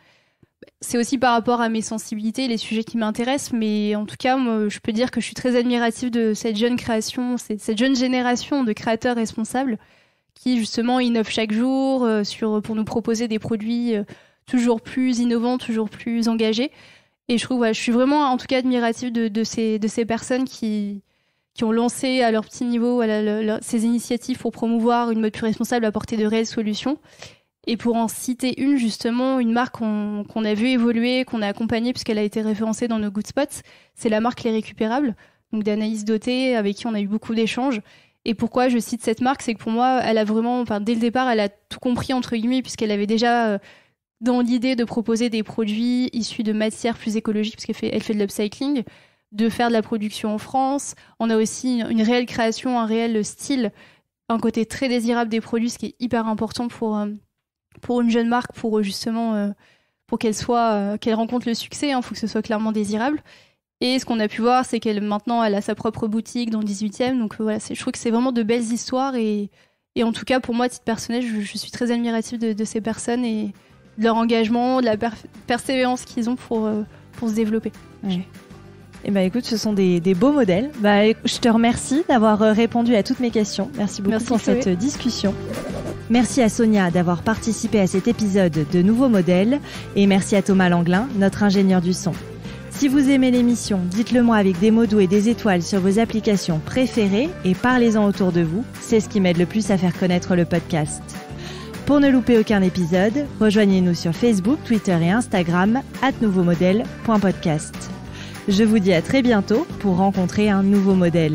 C'est aussi par rapport à mes sensibilités, les sujets qui m'intéressent, mais en tout cas, je peux dire que je suis très admirative de cette jeune création, cette jeune génération de créateurs responsables qui justement innovent chaque jour euh, pour nous proposer des produits euh, toujours plus innovants, toujours plus engagés. Et je trouve, je suis vraiment en tout cas admirative de, de ces personnes qui, qui ont lancé à leur petit niveau ces initiatives pour promouvoir une mode plus responsable, apporter de réelles solutions. Et pour en citer une, justement, une marque qu'on a vue évoluer, qu'on a accompagnée, puisqu'elle a été référencée dans nos Good Spots, c'est la marque Les Récupérables, donc d'Anaïs Doté, avec qui on a eu beaucoup d'échanges. Et pourquoi je cite cette marque C'est que pour moi, elle a vraiment, enfin, dès le départ, elle a tout compris, entre guillemets, puisqu'elle avait déjà euh, dans l'idée de proposer des produits issus de matières plus écologiques, puisqu'elle fait, fait de l'upcycling de faire de la production en France. On a aussi une réelle création, un réel style, un côté très désirable des produits, ce qui est hyper important pour, euh, pour une jeune marque, pour euh, justement euh, pour qu'elle soit qu'elle rencontre le succès. Il hein. faut que ce soit clairement désirable. Et ce qu'on a pu voir, c'est qu'elle maintenant elle a sa propre boutique dans le 18e. Donc voilà, je trouve que c'est vraiment de belles histoires et, en tout cas pour moi, à titre personnel, je, suis très admirative de, ces personnes et de leur engagement, de la persévérance qu'ils ont pour, pour se développer. Eh bien écoute, ce sont des, beaux modèles. Bah, je te remercie d'avoir euh, répondu à toutes mes questions. Merci beaucoup pour cette euh, discussion. Merci à Sonia d'avoir participé à cet épisode de Nouveaux Modèles et merci à Thomas Langlin, notre ingénieur du son. Si vous aimez l'émission, dites-le moi avec des mots doux et des étoiles sur vos applications préférées et parlez-en autour de vous. C'est ce qui m'aide le plus à faire connaître le podcast. Pour ne louper aucun épisode, rejoignez-nous sur Facebook, Twitter et Instagram at nouveaumodèle.podcast. Je vous dis à très bientôt pour rencontrer un nouveau modèle.